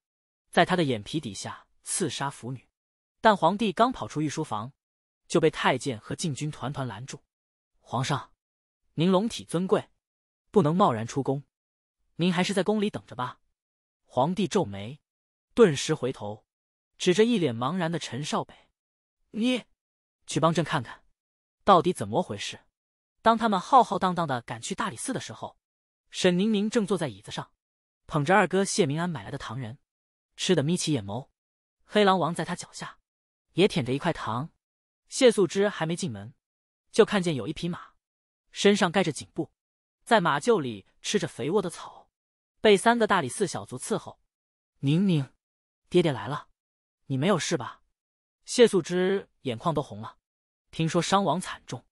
在他的眼皮底下刺杀腐女。但皇帝刚跑出御书房，就被太监和禁军团团拦住。皇上，您龙体尊贵。不能贸然出宫，您还是在宫里等着吧。皇帝皱眉，顿时回头，指着一脸茫然的陈少北：“你去帮朕看看，到底怎么回事。”当他们浩浩荡荡的赶去大理寺的时候，沈宁宁正坐在椅子上，捧着二哥谢明安买来的糖人，吃的眯起眼眸。黑狼王在他脚下，也舔着一块糖。谢素芝还没进门，就看见有一匹马，身上盖着锦布。在马厩里吃着肥沃的草，被三个大理寺小卒伺候。宁宁，爹爹来了，你没有事吧？谢素之眼眶都红了，听说伤亡惨重，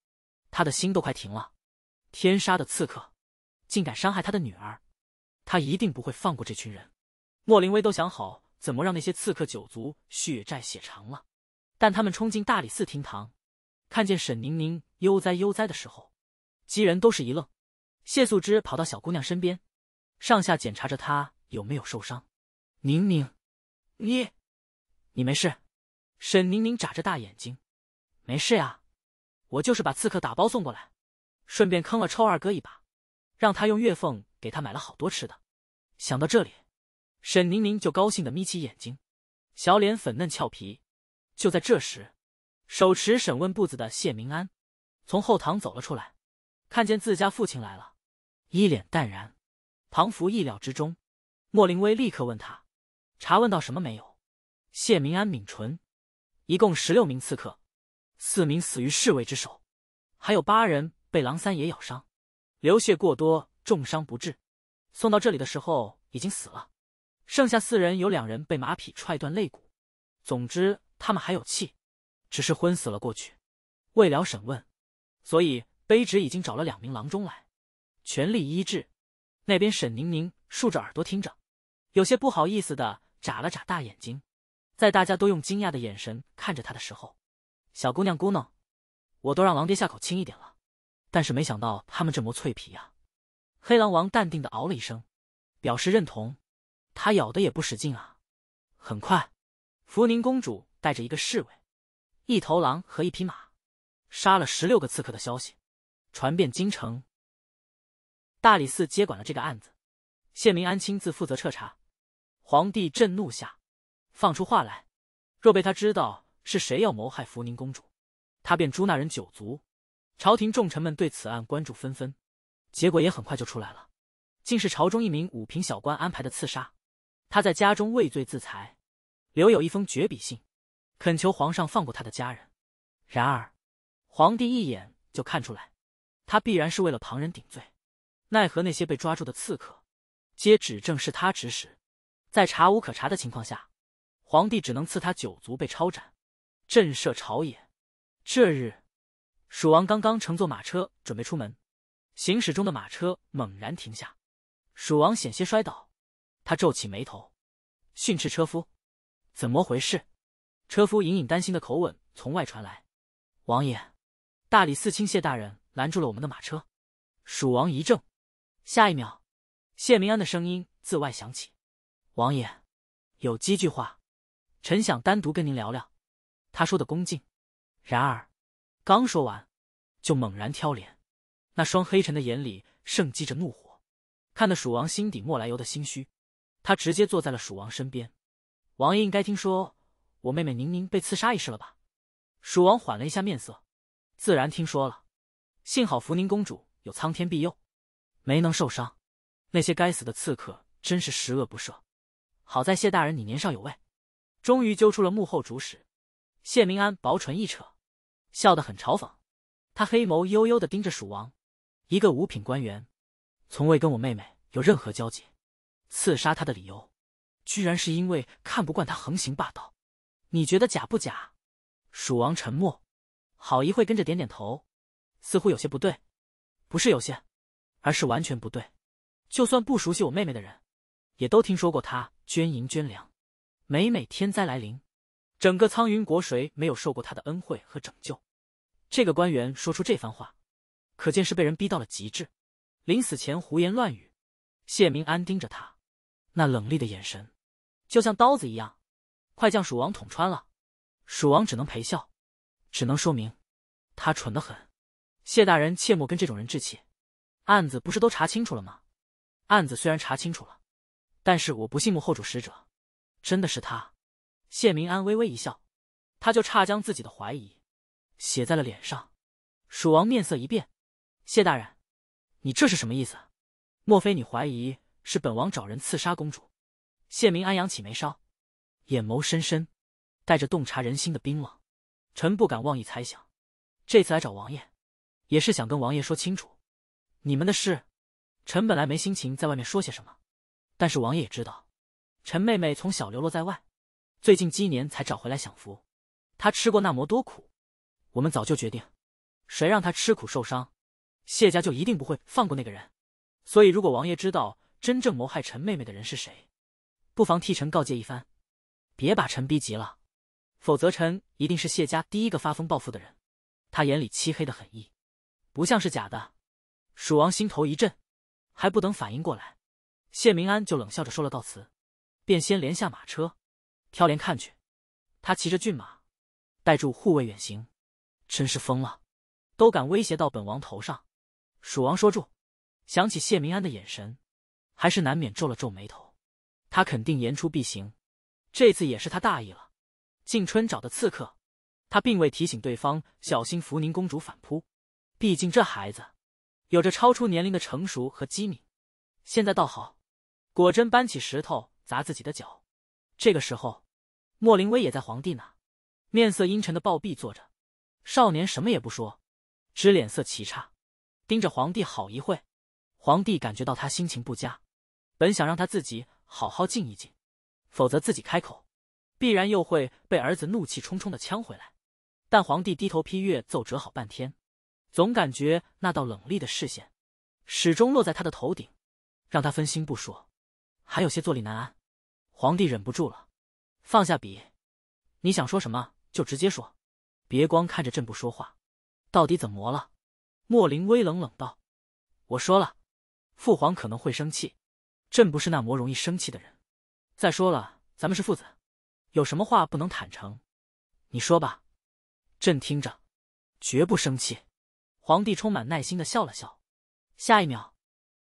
他的心都快停了。天杀的刺客，竟敢伤害他的女儿，他一定不会放过这群人。莫林威都想好怎么让那些刺客九族血债血偿了。但他们冲进大理寺厅堂，看见沈宁宁悠哉悠哉的时候，几人都是一愣。谢素芝跑到小姑娘身边，上下检查着她有没有受伤。宁宁，你，你没事？沈宁宁眨着大眼睛，没事呀，我就是把刺客打包送过来，顺便坑了臭二哥一把，让他用月俸给他买了好多吃的。想到这里，沈宁宁就高兴的眯起眼睛，小脸粉嫩俏皮。就在这时，手持审问簿子的谢明安从后堂走了出来，看见自家父亲来了。一脸淡然，庞福意料之中。莫林威立刻问他：“查问到什么没有？”谢明安抿唇：“一共十六名刺客，四名死于侍卫之手，还有八人被狼三爷咬伤，流血过多，重伤不治，送到这里的时候已经死了。剩下四人有两人被马匹踹断肋骨，总之他们还有气，只是昏死了过去。未了审问，所以卑职已经找了两名郎中来。”全力医治。那边，沈宁宁竖着耳朵听着，有些不好意思的眨了眨大眼睛。在大家都用惊讶的眼神看着他的时候，小姑娘咕哝：“我都让狼爹下口轻一点了，但是没想到他们这么脆皮呀。”黑狼王淡定的嗷了一声，表示认同。他咬的也不使劲啊。很快，福宁公主带着一个侍卫、一头狼和一匹马，杀了十六个刺客的消息，传遍京城。大理寺接管了这个案子，谢明安亲自负责彻查。皇帝震怒下，放出话来：若被他知道是谁要谋害福宁公主，他便诛那人九族。朝廷重臣们对此案关注纷纷，结果也很快就出来了，竟是朝中一名五品小官安排的刺杀。他在家中畏罪自裁，留有一封绝笔信，恳求皇上放过他的家人。然而，皇帝一眼就看出来，他必然是为了旁人顶罪。奈何那些被抓住的刺客，皆指证是他指使，在查无可查的情况下，皇帝只能赐他九族被抄斩，震慑朝野。这日，蜀王刚刚乘坐马车准备出门，行驶中的马车猛然停下，蜀王险些摔倒。他皱起眉头，训斥车夫：“怎么回事？”车夫隐隐担心的口吻从外传来：“王爷，大理寺卿谢大人拦住了我们的马车。”蜀王一怔。下一秒，谢明安的声音自外响起：“王爷，有几句话，臣想单独跟您聊聊。”他说的恭敬，然而刚说完，就猛然挑脸，那双黑沉的眼里盛积着怒火，看得蜀王心底莫来由的心虚。他直接坐在了蜀王身边：“王爷应该听说我妹妹宁宁被刺杀一事了吧？”蜀王缓了一下面色：“自然听说了，幸好福宁公主有苍天庇佑。”没能受伤，那些该死的刺客真是十恶不赦。好在谢大人你年少有为，终于揪出了幕后主使。谢明安薄唇一扯，笑得很嘲讽。他黑眸悠悠的盯着蜀王，一个五品官员，从未跟我妹妹有任何交集。刺杀他的理由，居然是因为看不惯他横行霸道。你觉得假不假？蜀王沉默，好一会跟着点点头，似乎有些不对。不是有些。而是完全不对，就算不熟悉我妹妹的人，也都听说过她捐银捐粮。每每天灾来临，整个苍云国谁没有受过她的恩惠和拯救？这个官员说出这番话，可见是被人逼到了极致，临死前胡言乱语。谢明安盯着他，那冷厉的眼神就像刀子一样，快将蜀王捅穿了。蜀王只能陪笑，只能说明他蠢得很。谢大人切莫跟这种人置气。案子不是都查清楚了吗？案子虽然查清楚了，但是我不信幕后主使者真的是他。谢明安微微一笑，他就差将自己的怀疑写在了脸上。蜀王面色一变：“谢大人，你这是什么意思？莫非你怀疑是本王找人刺杀公主？”谢明安扬起眉梢，眼眸深深，带着洞察人心的冰冷。臣不敢妄议猜想，这次来找王爷，也是想跟王爷说清楚。你们的事，臣本来没心情在外面说些什么，但是王爷也知道，臣妹妹从小流落在外，最近几年才找回来享福，她吃过那么多苦，我们早就决定，谁让她吃苦受伤，谢家就一定不会放过那个人。所以如果王爷知道真正谋害陈妹妹的人是谁，不妨替臣告诫一番，别把臣逼急了，否则臣一定是谢家第一个发疯报复的人。他眼里漆黑的狠意，不像是假的。蜀王心头一震，还不等反应过来，谢明安就冷笑着说了告辞，便先连下马车，挑帘看去。他骑着骏马，带住护卫远行，真是疯了，都敢威胁到本王头上！蜀王说住，想起谢明安的眼神，还是难免皱了皱眉头。他肯定言出必行，这次也是他大意了。静春找的刺客，他并未提醒对方小心福宁公主反扑，毕竟这孩子。有着超出年龄的成熟和机敏，现在倒好，果真搬起石头砸自己的脚。这个时候，莫林威也在皇帝那，面色阴沉的暴毙坐着。少年什么也不说，只脸色奇差，盯着皇帝好一会。皇帝感觉到他心情不佳，本想让他自己好好静一静，否则自己开口，必然又会被儿子怒气冲冲的呛回来。但皇帝低头批阅奏折好半天。总感觉那道冷厉的视线，始终落在他的头顶，让他分心不说，还有些坐立难安。皇帝忍不住了，放下笔，你想说什么就直接说，别光看着朕不说话。到底怎么了？莫林微冷冷道：“我说了，父皇可能会生气，朕不是那么容易生气的人。再说了，咱们是父子，有什么话不能坦诚？你说吧，朕听着，绝不生气。”皇帝充满耐心的笑了笑，下一秒，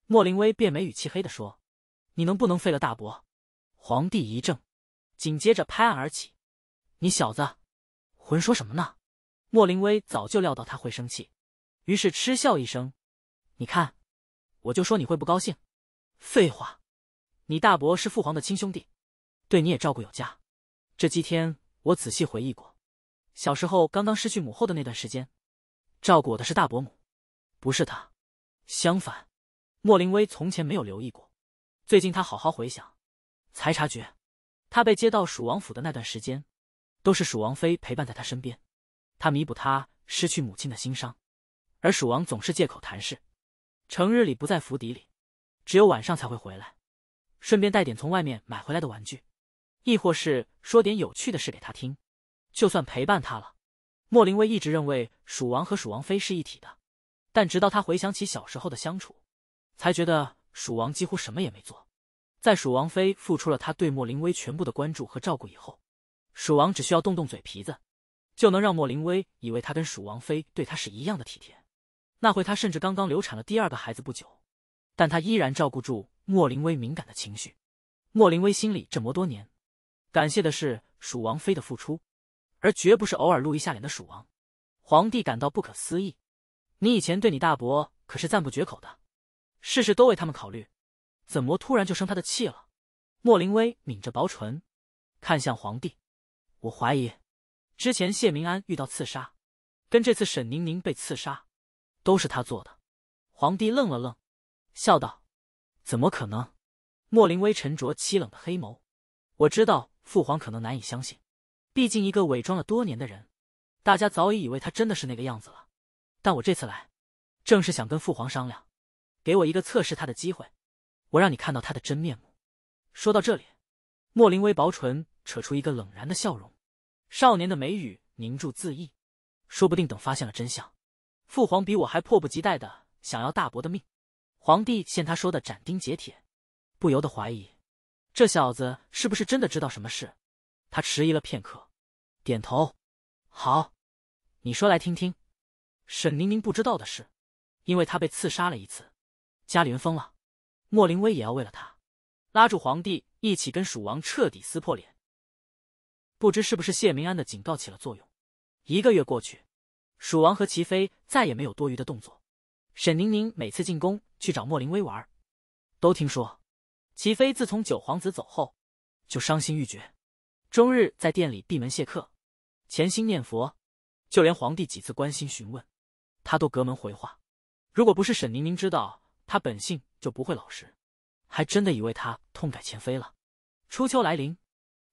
莫林威便眉宇气黑的说：“你能不能废了大伯？”皇帝一怔，紧接着拍案而起：“你小子，混说什么呢？”莫林威早就料到他会生气，于是嗤笑一声：“你看，我就说你会不高兴。”“废话，你大伯是父皇的亲兄弟，对你也照顾有加。这几天我仔细回忆过，小时候刚刚失去母后的那段时间。”照顾我的是大伯母，不是他。相反，莫林威从前没有留意过。最近他好好回想，才察觉，他被接到蜀王府的那段时间，都是蜀王妃陪伴在他身边，他弥补他失去母亲的心伤。而蜀王总是借口谈事，成日里不在府邸里，只有晚上才会回来，顺便带点从外面买回来的玩具，亦或是说点有趣的事给他听，就算陪伴他了。莫林威一直认为蜀王和蜀王妃是一体的，但直到他回想起小时候的相处，才觉得蜀王几乎什么也没做。在蜀王妃付出了他对莫林威全部的关注和照顾以后，蜀王只需要动动嘴皮子，就能让莫林威以为他跟蜀王妃对他是一样的体贴。那会他甚至刚刚流产了第二个孩子不久，但他依然照顾住莫林威敏感的情绪。莫林威心里这么多年，感谢的是蜀王妃的付出。而绝不是偶尔露一下脸的蜀王，皇帝感到不可思议。你以前对你大伯可是赞不绝口的，事事都为他们考虑，怎么突然就生他的气了？莫林威抿着薄唇，看向皇帝。我怀疑，之前谢明安遇到刺杀，跟这次沈宁宁被刺杀，都是他做的。皇帝愣了愣，笑道：“怎么可能？”莫林威沉着凄冷的黑眸，我知道父皇可能难以相信。毕竟一个伪装了多年的人，大家早已以为他真的是那个样子了。但我这次来，正是想跟父皇商量，给我一个测试他的机会，我让你看到他的真面目。说到这里，莫林微薄唇扯出一个冷然的笑容。少年的眉宇凝住字意，说不定等发现了真相，父皇比我还迫不及待的想要大伯的命。皇帝见他说的斩钉截铁，不由得怀疑，这小子是不是真的知道什么事？他迟疑了片刻。点头，好，你说来听听。沈宁宁不知道的是，因为她被刺杀了一次，家里人疯了。莫林威也要为了她，拉住皇帝一起跟蜀王彻底撕破脸。不知是不是谢明安的警告起了作用，一个月过去，蜀王和齐妃再也没有多余的动作。沈宁宁每次进宫去找莫林威玩，都听说齐妃自从九皇子走后，就伤心欲绝，终日在店里闭门谢客。潜心念佛，就连皇帝几次关心询问，他都隔门回话。如果不是沈宁宁知道他本性，就不会老实，还真的以为他痛改前非了。初秋来临，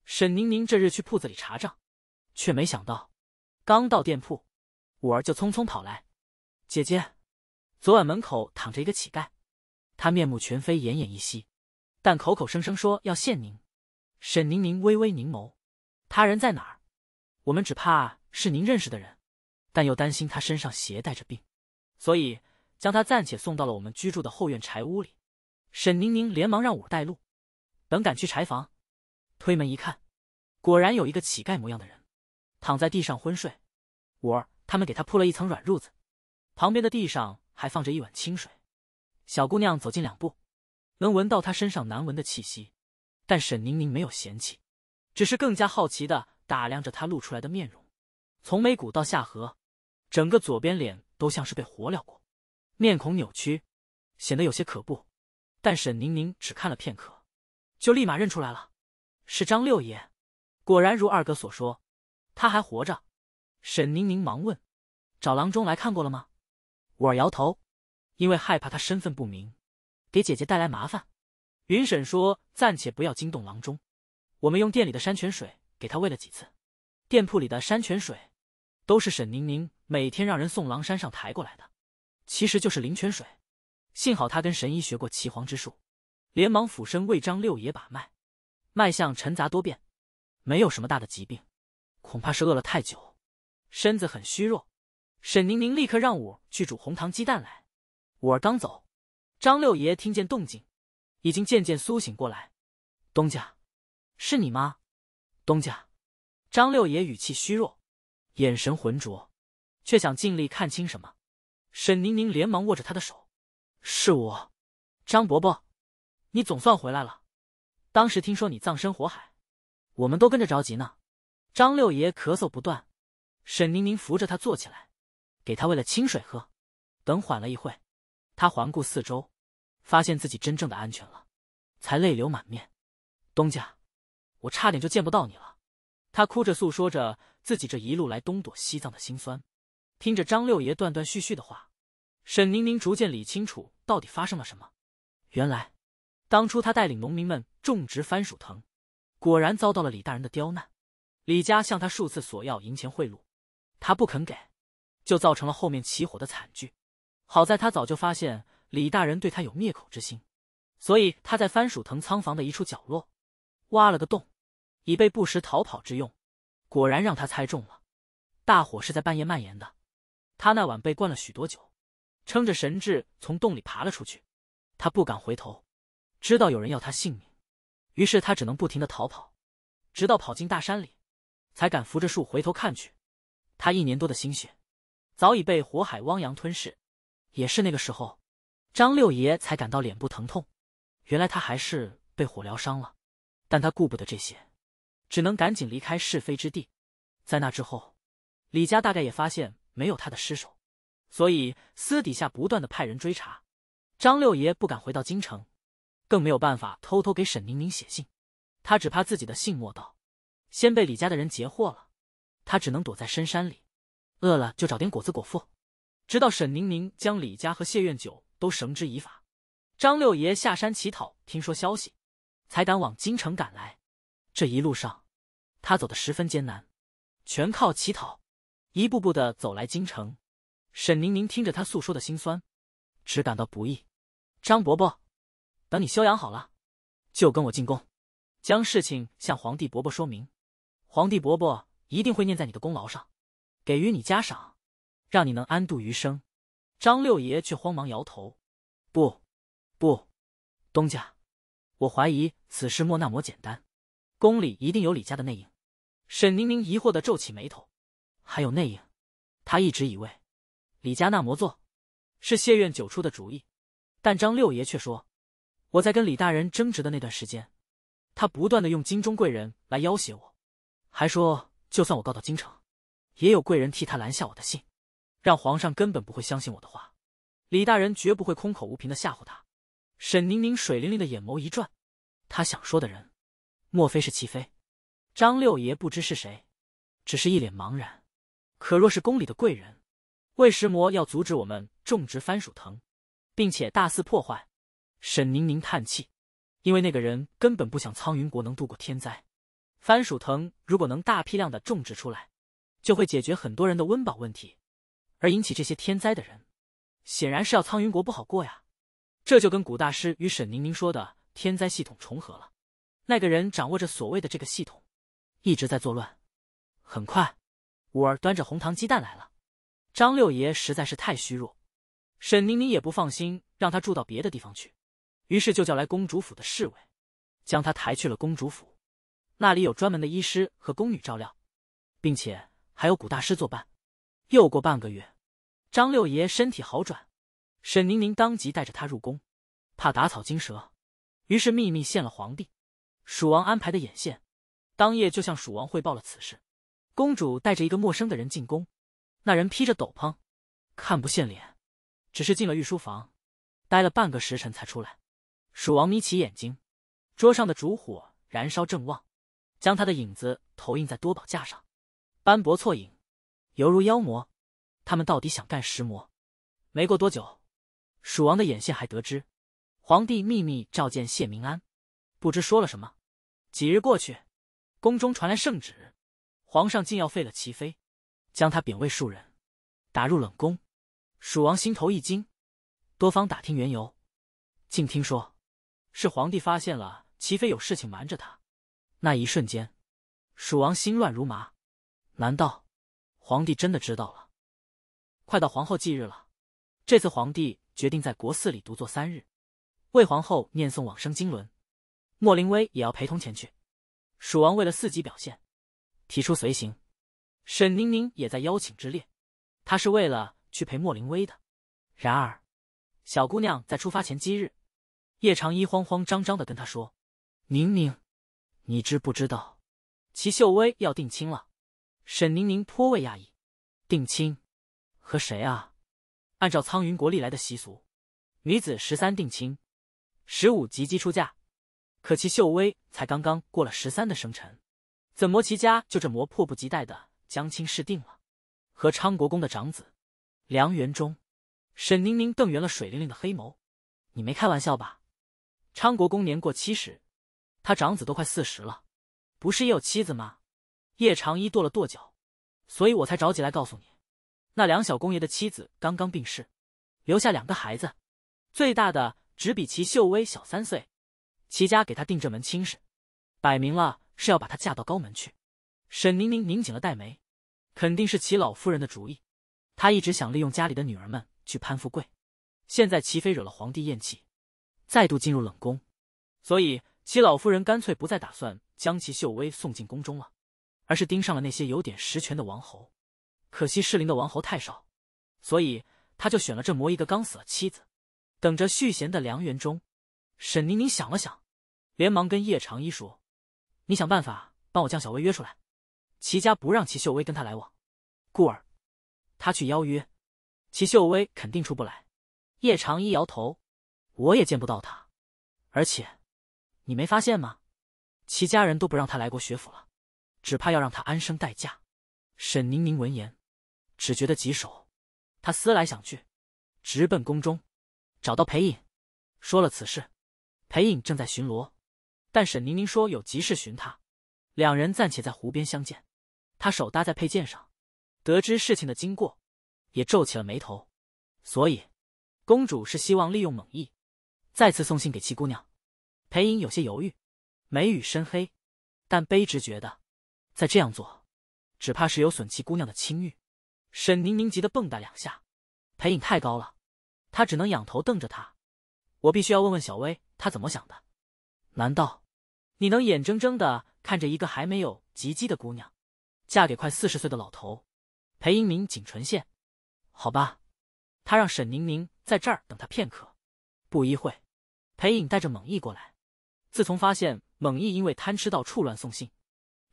沈宁宁这日去铺子里查账，却没想到刚到店铺，五儿就匆匆跑来：“姐姐，昨晚门口躺着一个乞丐，他面目全非，奄奄一息，但口口声声说要谢您。”沈宁宁微微凝眸：“他人在哪儿？”我们只怕是您认识的人，但又担心他身上携带着病，所以将他暂且送到了我们居住的后院柴屋里。沈宁宁连忙让五带路，等赶去柴房，推门一看，果然有一个乞丐模样的人躺在地上昏睡。五儿他们给他铺了一层软褥子，旁边的地上还放着一碗清水。小姑娘走近两步，能闻到他身上难闻的气息，但沈宁宁没有嫌弃，只是更加好奇的。打量着他露出来的面容，从眉骨到下颌，整个左边脸都像是被火燎过，面孔扭曲，显得有些可怖。但沈宁宁只看了片刻，就立马认出来了，是张六爷。果然如二哥所说，他还活着。沈宁宁忙问：“找郎中来看过了吗？”我儿摇头，因为害怕他身份不明，给姐姐带来麻烦。云婶说：“暂且不要惊动郎中，我们用店里的山泉水。”给他喂了几次，店铺里的山泉水，都是沈宁宁每天让人送狼山上抬过来的，其实就是灵泉水。幸好他跟神医学过岐黄之术，连忙俯身为张六爷把脉，脉象沉杂多变，没有什么大的疾病，恐怕是饿了太久，身子很虚弱。沈宁宁立刻让我去煮红糖鸡蛋来。我儿刚走，张六爷听见动静，已经渐渐苏醒过来。东家，是你吗？东家，张六爷语气虚弱，眼神浑浊，却想尽力看清什么。沈宁宁连忙握着他的手：“是我，张伯伯，你总算回来了。当时听说你葬身火海，我们都跟着着急呢。”张六爷咳嗽不断，沈宁宁扶着他坐起来，给他喂了清水喝。等缓了一会，他环顾四周，发现自己真正的安全了，才泪流满面。东家。我差点就见不到你了，他哭着诉说着自己这一路来东躲西藏的心酸。听着张六爷断断续续的话，沈宁宁逐渐理清楚到底发生了什么。原来，当初他带领农民们种植番薯藤，果然遭到了李大人的刁难。李家向他数次索要银钱贿赂，他不肯给，就造成了后面起火的惨剧。好在他早就发现李大人对他有灭口之心，所以他在番薯藤仓房的一处角落挖了个洞。以备不时逃跑之用，果然让他猜中了。大火是在半夜蔓延的，他那晚被灌了许多酒，撑着神智从洞里爬了出去。他不敢回头，知道有人要他性命，于是他只能不停的逃跑，直到跑进大山里，才敢扶着树回头看去。他一年多的心血，早已被火海汪洋吞噬。也是那个时候，张六爷才感到脸部疼痛，原来他还是被火燎伤了。但他顾不得这些。只能赶紧离开是非之地。在那之后，李家大概也发现没有他的尸首，所以私底下不断的派人追查。张六爷不敢回到京城，更没有办法偷偷给沈宁宁写信。他只怕自己的信莫道先被李家的人截获了，他只能躲在深山里，饿了就找点果子果腹。直到沈宁宁将李家和谢愿九都绳之以法，张六爷下山乞讨，听说消息，才敢往京城赶来。这一路上，他走得十分艰难，全靠乞讨，一步步的走来京城。沈宁宁听着他诉说的心酸，只感到不易。张伯伯，等你休养好了，就跟我进宫，将事情向皇帝伯伯说明，皇帝伯伯一定会念在你的功劳上，给予你嘉赏，让你能安度余生。张六爷却慌忙摇头：“不，不，东家，我怀疑此事莫那么简单。”宫里一定有李家的内应，沈宁宁疑惑的皱起眉头。还有内应，他一直以为李家那魔座是谢愿九出的主意，但张六爷却说，我在跟李大人争执的那段时间，他不断的用金钟贵人来要挟我，还说就算我告到京城，也有贵人替他拦下我的信，让皇上根本不会相信我的话，李大人绝不会空口无凭的吓唬他。沈宁宁水灵灵的眼眸一转，他想说的人。莫非是齐妃？张六爷不知是谁，只是一脸茫然。可若是宫里的贵人，魏石魔要阻止我们种植番薯藤，并且大肆破坏。沈宁宁叹气，因为那个人根本不想苍云国能度过天灾。番薯藤如果能大批量的种植出来，就会解决很多人的温饱问题。而引起这些天灾的人，显然是要苍云国不好过呀。这就跟古大师与沈宁宁说的天灾系统重合了。那个人掌握着所谓的这个系统，一直在作乱。很快，五儿端着红糖鸡蛋来了。张六爷实在是太虚弱，沈宁宁也不放心让他住到别的地方去，于是就叫来公主府的侍卫，将他抬去了公主府。那里有专门的医师和宫女照料，并且还有古大师作伴。又过半个月，张六爷身体好转，沈宁宁当即带着他入宫，怕打草惊蛇，于是秘密献了皇帝。蜀王安排的眼线，当夜就向蜀王汇报了此事。公主带着一个陌生的人进宫，那人披着斗篷，看不见脸，只是进了御书房，待了半个时辰才出来。蜀王眯起眼睛，桌上的烛火燃烧正旺，将他的影子投映在多宝架上，斑驳错影，犹如妖魔。他们到底想干什魔？没过多久，蜀王的眼线还得知，皇帝秘密召见谢明安。不知说了什么，几日过去，宫中传来圣旨，皇上竟要废了齐妃，将她贬为庶人，打入冷宫。蜀王心头一惊，多方打听缘由，竟听说是皇帝发现了齐妃有事情瞒着他。那一瞬间，蜀王心乱如麻。难道皇帝真的知道了？快到皇后忌日了，这次皇帝决定在国寺里独坐三日，为皇后念诵往生经纶。莫林威也要陪同前去，蜀王为了四级表现，提出随行。沈宁宁也在邀请之列，她是为了去陪莫林威的。然而，小姑娘在出发前几日，叶长一慌慌张张的跟她说：“宁宁，你知不知道齐秀威要定亲了？”沈宁宁颇为讶异：“定亲？和谁啊？”按照苍云国历来的习俗，女子十三定亲，十五及笄出嫁。可齐秀威才刚刚过了十三的生辰，怎么齐家就这么迫不及待的将亲事定了？和昌国公的长子梁元忠，沈宁宁瞪圆了水灵灵的黑眸：“你没开玩笑吧？”昌国公年过七十，他长子都快四十了，不是也有妻子吗？叶长一跺了跺脚：“所以我才着急来告诉你，那梁小公爷的妻子刚刚病逝，留下两个孩子，最大的只比齐秀威小三岁。”齐家给他定这门亲事，摆明了是要把他嫁到高门去。沈宁宁拧紧了黛眉，肯定是齐老夫人的主意。她一直想利用家里的女儿们去攀富贵，现在齐妃惹了皇帝厌弃，再度进入冷宫，所以齐老夫人干脆不再打算将齐秀威送进宫中了，而是盯上了那些有点实权的王侯。可惜适龄的王侯太少，所以他就选了这魔一个刚死了妻子，等着续弦的梁元忠。沈宁宁想了想，连忙跟叶长一说：“你想办法帮我将小薇约出来。齐家不让齐秀薇跟他来往，故而他去邀约，齐秀薇肯定出不来。”叶长一摇头：“我也见不到他，而且你没发现吗？齐家人都不让他来过学府了，只怕要让他安生待嫁。”沈宁宁闻言，只觉得棘手。他思来想去，直奔宫中，找到裴隐，说了此事。裴颖正在巡逻，但沈宁宁说有急事寻他，两人暂且在湖边相见。他手搭在佩剑上，得知事情的经过，也皱起了眉头。所以，公主是希望利用蒙毅，再次送信给七姑娘。裴颖有些犹豫，眉宇深黑，但卑职觉得再这样做，只怕是有损七姑娘的清誉。沈宁宁急得蹦跶两下，裴颖太高了，他只能仰头瞪着他。我必须要问问小薇。他怎么想的？难道你能眼睁睁的看着一个还没有及笄的姑娘嫁给快四十岁的老头？裴英明仅唇线，好吧，他让沈宁宁在这儿等他片刻。不一会，裴影带着猛毅过来。自从发现猛毅因为贪吃到处乱送信，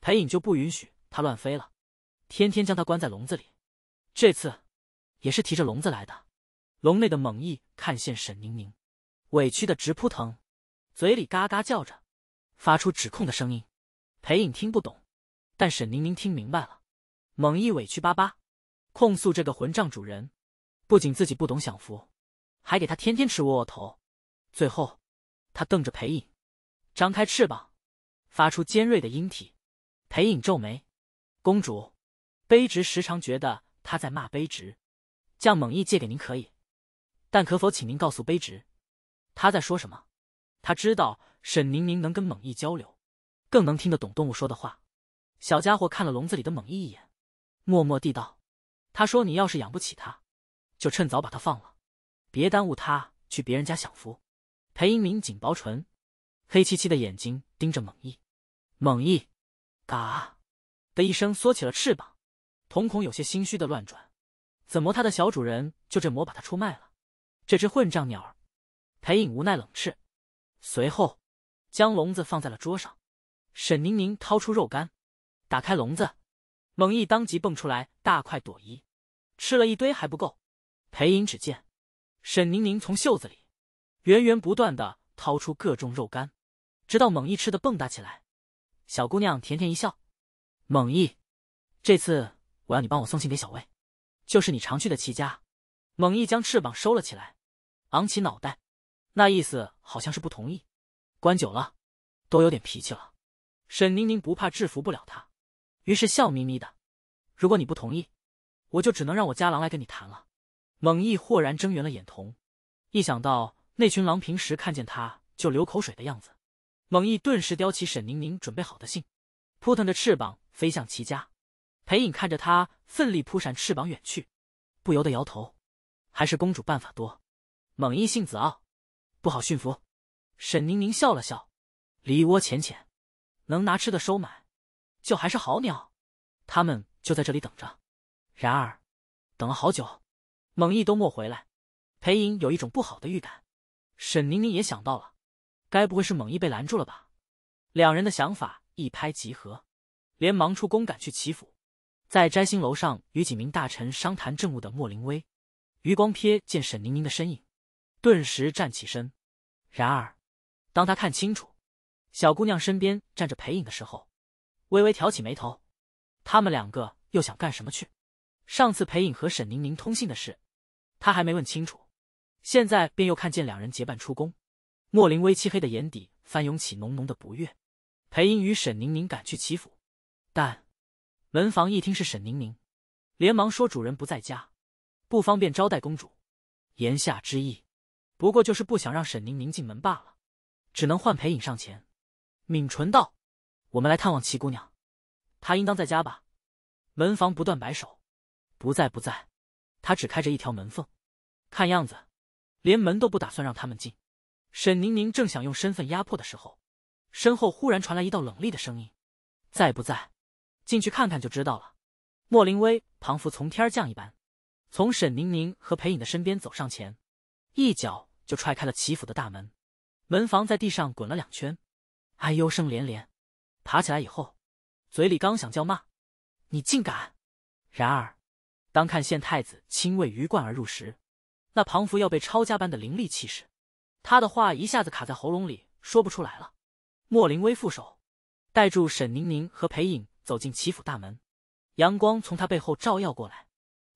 裴影就不允许他乱飞了，天天将他关在笼子里。这次也是提着笼子来的。笼内的猛毅看见沈宁宁，委屈的直扑腾，嘴里嘎嘎叫着，发出指控的声音。裴影听不懂，但沈宁宁听明白了。猛毅委屈巴巴，控诉这个混账主人，不仅自己不懂享福，还给他天天吃窝窝头。最后，他瞪着裴影，张开翅膀，发出尖锐的鹰啼。裴影皱眉：“公主，卑职时常觉得他在骂卑职。将猛毅借给您可以，但可否请您告诉卑职？”他在说什么？他知道沈宁宁能跟猛毅交流，更能听得懂动物说的话。小家伙看了笼子里的猛毅一眼，默默地道：“他说，你要是养不起他，就趁早把他放了，别耽误他去别人家享福。”裴英明紧薄唇，黑漆漆的眼睛盯着猛毅。猛毅“嘎”的一声缩起了翅膀，瞳孔有些心虚的乱转。怎么他的小主人就这么把他出卖了？这只混账鸟裴影无奈冷斥，随后将笼子放在了桌上。沈宁宁掏出肉干，打开笼子，猛毅当即蹦出来，大快朵颐，吃了一堆还不够。裴影只见沈宁宁从袖子里源源不断的掏出各种肉干，直到猛毅吃的蹦跶起来。小姑娘甜甜一笑：“猛毅，这次我要你帮我送信给小薇，就是你常去的齐家。”猛毅将翅膀收了起来，昂起脑袋。那意思好像是不同意，关久了都有点脾气了。沈宁宁不怕制服不了他，于是笑眯眯的。如果你不同意，我就只能让我家狼来跟你谈了。猛毅豁然睁圆了眼瞳，一想到那群狼平时看见他就流口水的样子，猛毅顿时叼起沈宁宁准备好的信，扑腾着翅膀飞向齐家。裴颖看着他奋力扑扇翅膀远去，不由得摇头，还是公主办法多。猛毅性子傲。不好驯服，沈宁宁笑了笑，梨窝浅浅，能拿吃的收买，就还是好鸟。他们就在这里等着。然而，等了好久，猛毅都没回来。裴莹有一种不好的预感，沈宁宁也想到了，该不会是猛毅被拦住了吧？两人的想法一拍即合，连忙出宫赶去齐府。在摘星楼上与几名大臣商谈政务的莫林威，余光瞥见沈宁宁的身影。顿时站起身，然而，当他看清楚，小姑娘身边站着裴影的时候，微微挑起眉头。他们两个又想干什么去？上次裴影和沈宁宁通信的事，他还没问清楚，现在便又看见两人结伴出宫。莫林微漆黑的眼底翻涌起浓浓的不悦。裴影与沈宁宁赶去祈福，但门房一听是沈宁宁，连忙说：“主人不在家，不方便招待公主。”言下之意。不过就是不想让沈宁宁进门罢了，只能换裴颖上前，抿唇道：“我们来探望齐姑娘，她应当在家吧？”门房不断摆手：“不在，不在，她只开着一条门缝，看样子，连门都不打算让他们进。”沈宁宁正想用身份压迫的时候，身后忽然传来一道冷厉的声音：“在不在？进去看看就知道了。”莫林威仿佛从天降一般，从沈宁宁和裴颖的身边走上前，一脚。就踹开了齐府的大门，门房在地上滚了两圈，哎呦声连连。爬起来以后，嘴里刚想叫骂：“你竟敢！”然而，当看县太子亲卫鱼贯而入时，那庞福要被抄家般的凌厉气势，他的话一下子卡在喉咙里说不出来了。莫林微负手，带住沈宁宁和裴影走进齐府大门，阳光从他背后照耀过来，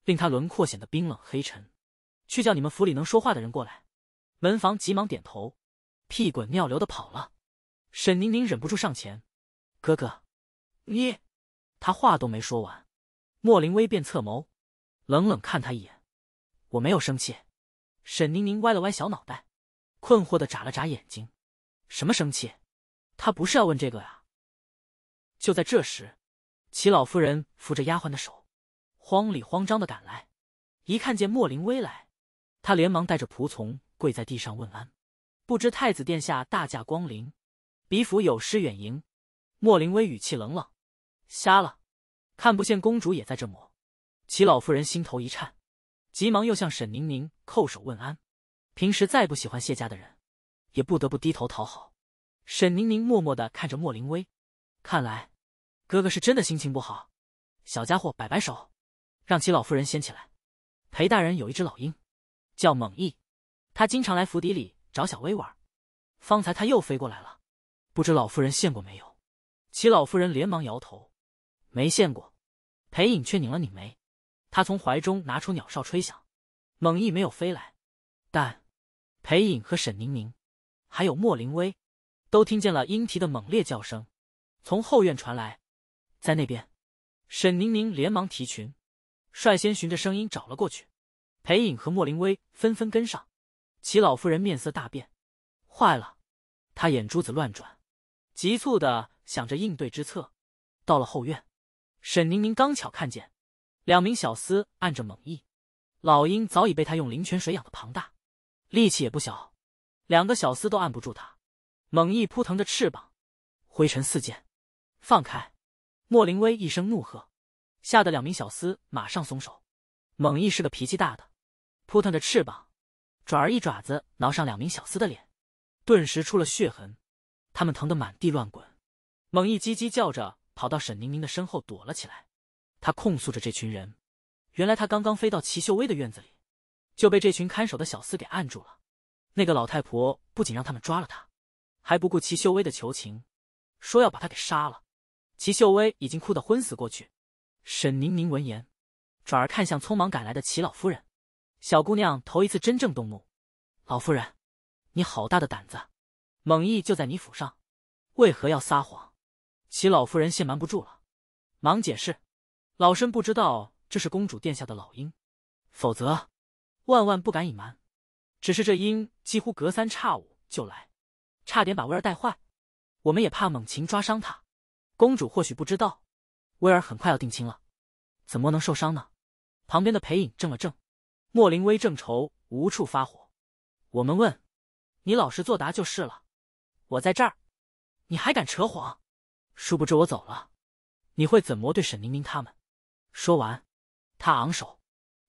令他轮廓显得冰冷黑沉。去叫你们府里能说话的人过来。门房急忙点头，屁滚尿流的跑了。沈宁宁忍不住上前：“哥哥，你……”他话都没说完，莫林威便侧眸，冷冷看他一眼：“我没有生气。”沈宁宁歪了歪小脑袋，困惑的眨了眨眼睛：“什么生气？他不是要问这个啊？”就在这时，齐老夫人扶着丫鬟的手，慌里慌张的赶来。一看见莫林威来，她连忙带着仆从。跪在地上问安，不知太子殿下大驾光临，比府有失远迎。莫林威语气冷冷，瞎了，看不见公主也在这么？齐老夫人心头一颤，急忙又向沈宁宁叩首问安。平时再不喜欢谢家的人，也不得不低头讨好。沈宁宁默默的看着莫林威，看来哥哥是真的心情不好。小家伙摆摆手，让齐老夫人先起来。裴大人有一只老鹰，叫猛翼。他经常来府邸里找小薇玩，方才他又飞过来了，不知老夫人见过没有？齐老夫人连忙摇头，没见过。裴颖却拧了拧眉，他从怀中拿出鸟哨吹响，猛翼没有飞来，但裴颖和沈宁宁，还有莫林威，都听见了鹰啼的猛烈叫声，从后院传来，在那边。沈宁宁连忙提裙，率先循着声音找了过去，裴颖和莫林威纷纷跟上。齐老夫人面色大变，坏了！她眼珠子乱转，急促的想着应对之策。到了后院，沈宁宁刚巧看见，两名小厮按着猛翼老鹰，早已被他用灵泉水养的庞大，力气也不小，两个小厮都按不住他，猛翼扑腾着翅膀，灰尘四溅。放开！莫林威一声怒喝，吓得两名小厮马上松手。猛翼是个脾气大的，扑腾着翅膀。转而一爪子挠上两名小厮的脸，顿时出了血痕，他们疼得满地乱滚，猛一叽叽叫着跑到沈宁宁的身后躲了起来。他控诉着这群人，原来他刚刚飞到齐秀威的院子里，就被这群看守的小厮给按住了。那个老太婆不仅让他们抓了他，还不顾齐秀威的求情，说要把他给杀了。齐秀威已经哭得昏死过去。沈宁宁闻言，转而看向匆忙赶来的齐老夫人。小姑娘头一次真正动怒，老夫人，你好大的胆子！猛意就在你府上，为何要撒谎？其老夫人现瞒不住了，忙解释：老身不知道这是公主殿下的老鹰，否则万万不敢隐瞒。只是这鹰几乎隔三差五就来，差点把威儿带坏，我们也怕猛禽抓伤他。公主或许不知道，威儿很快要定亲了，怎么能受伤呢？旁边的裴影怔了怔。莫林威正愁无处发火，我们问你老实作答就是了。我在这儿，你还敢扯谎？殊不知我走了，你会怎么对沈宁宁他们？说完，他昂首，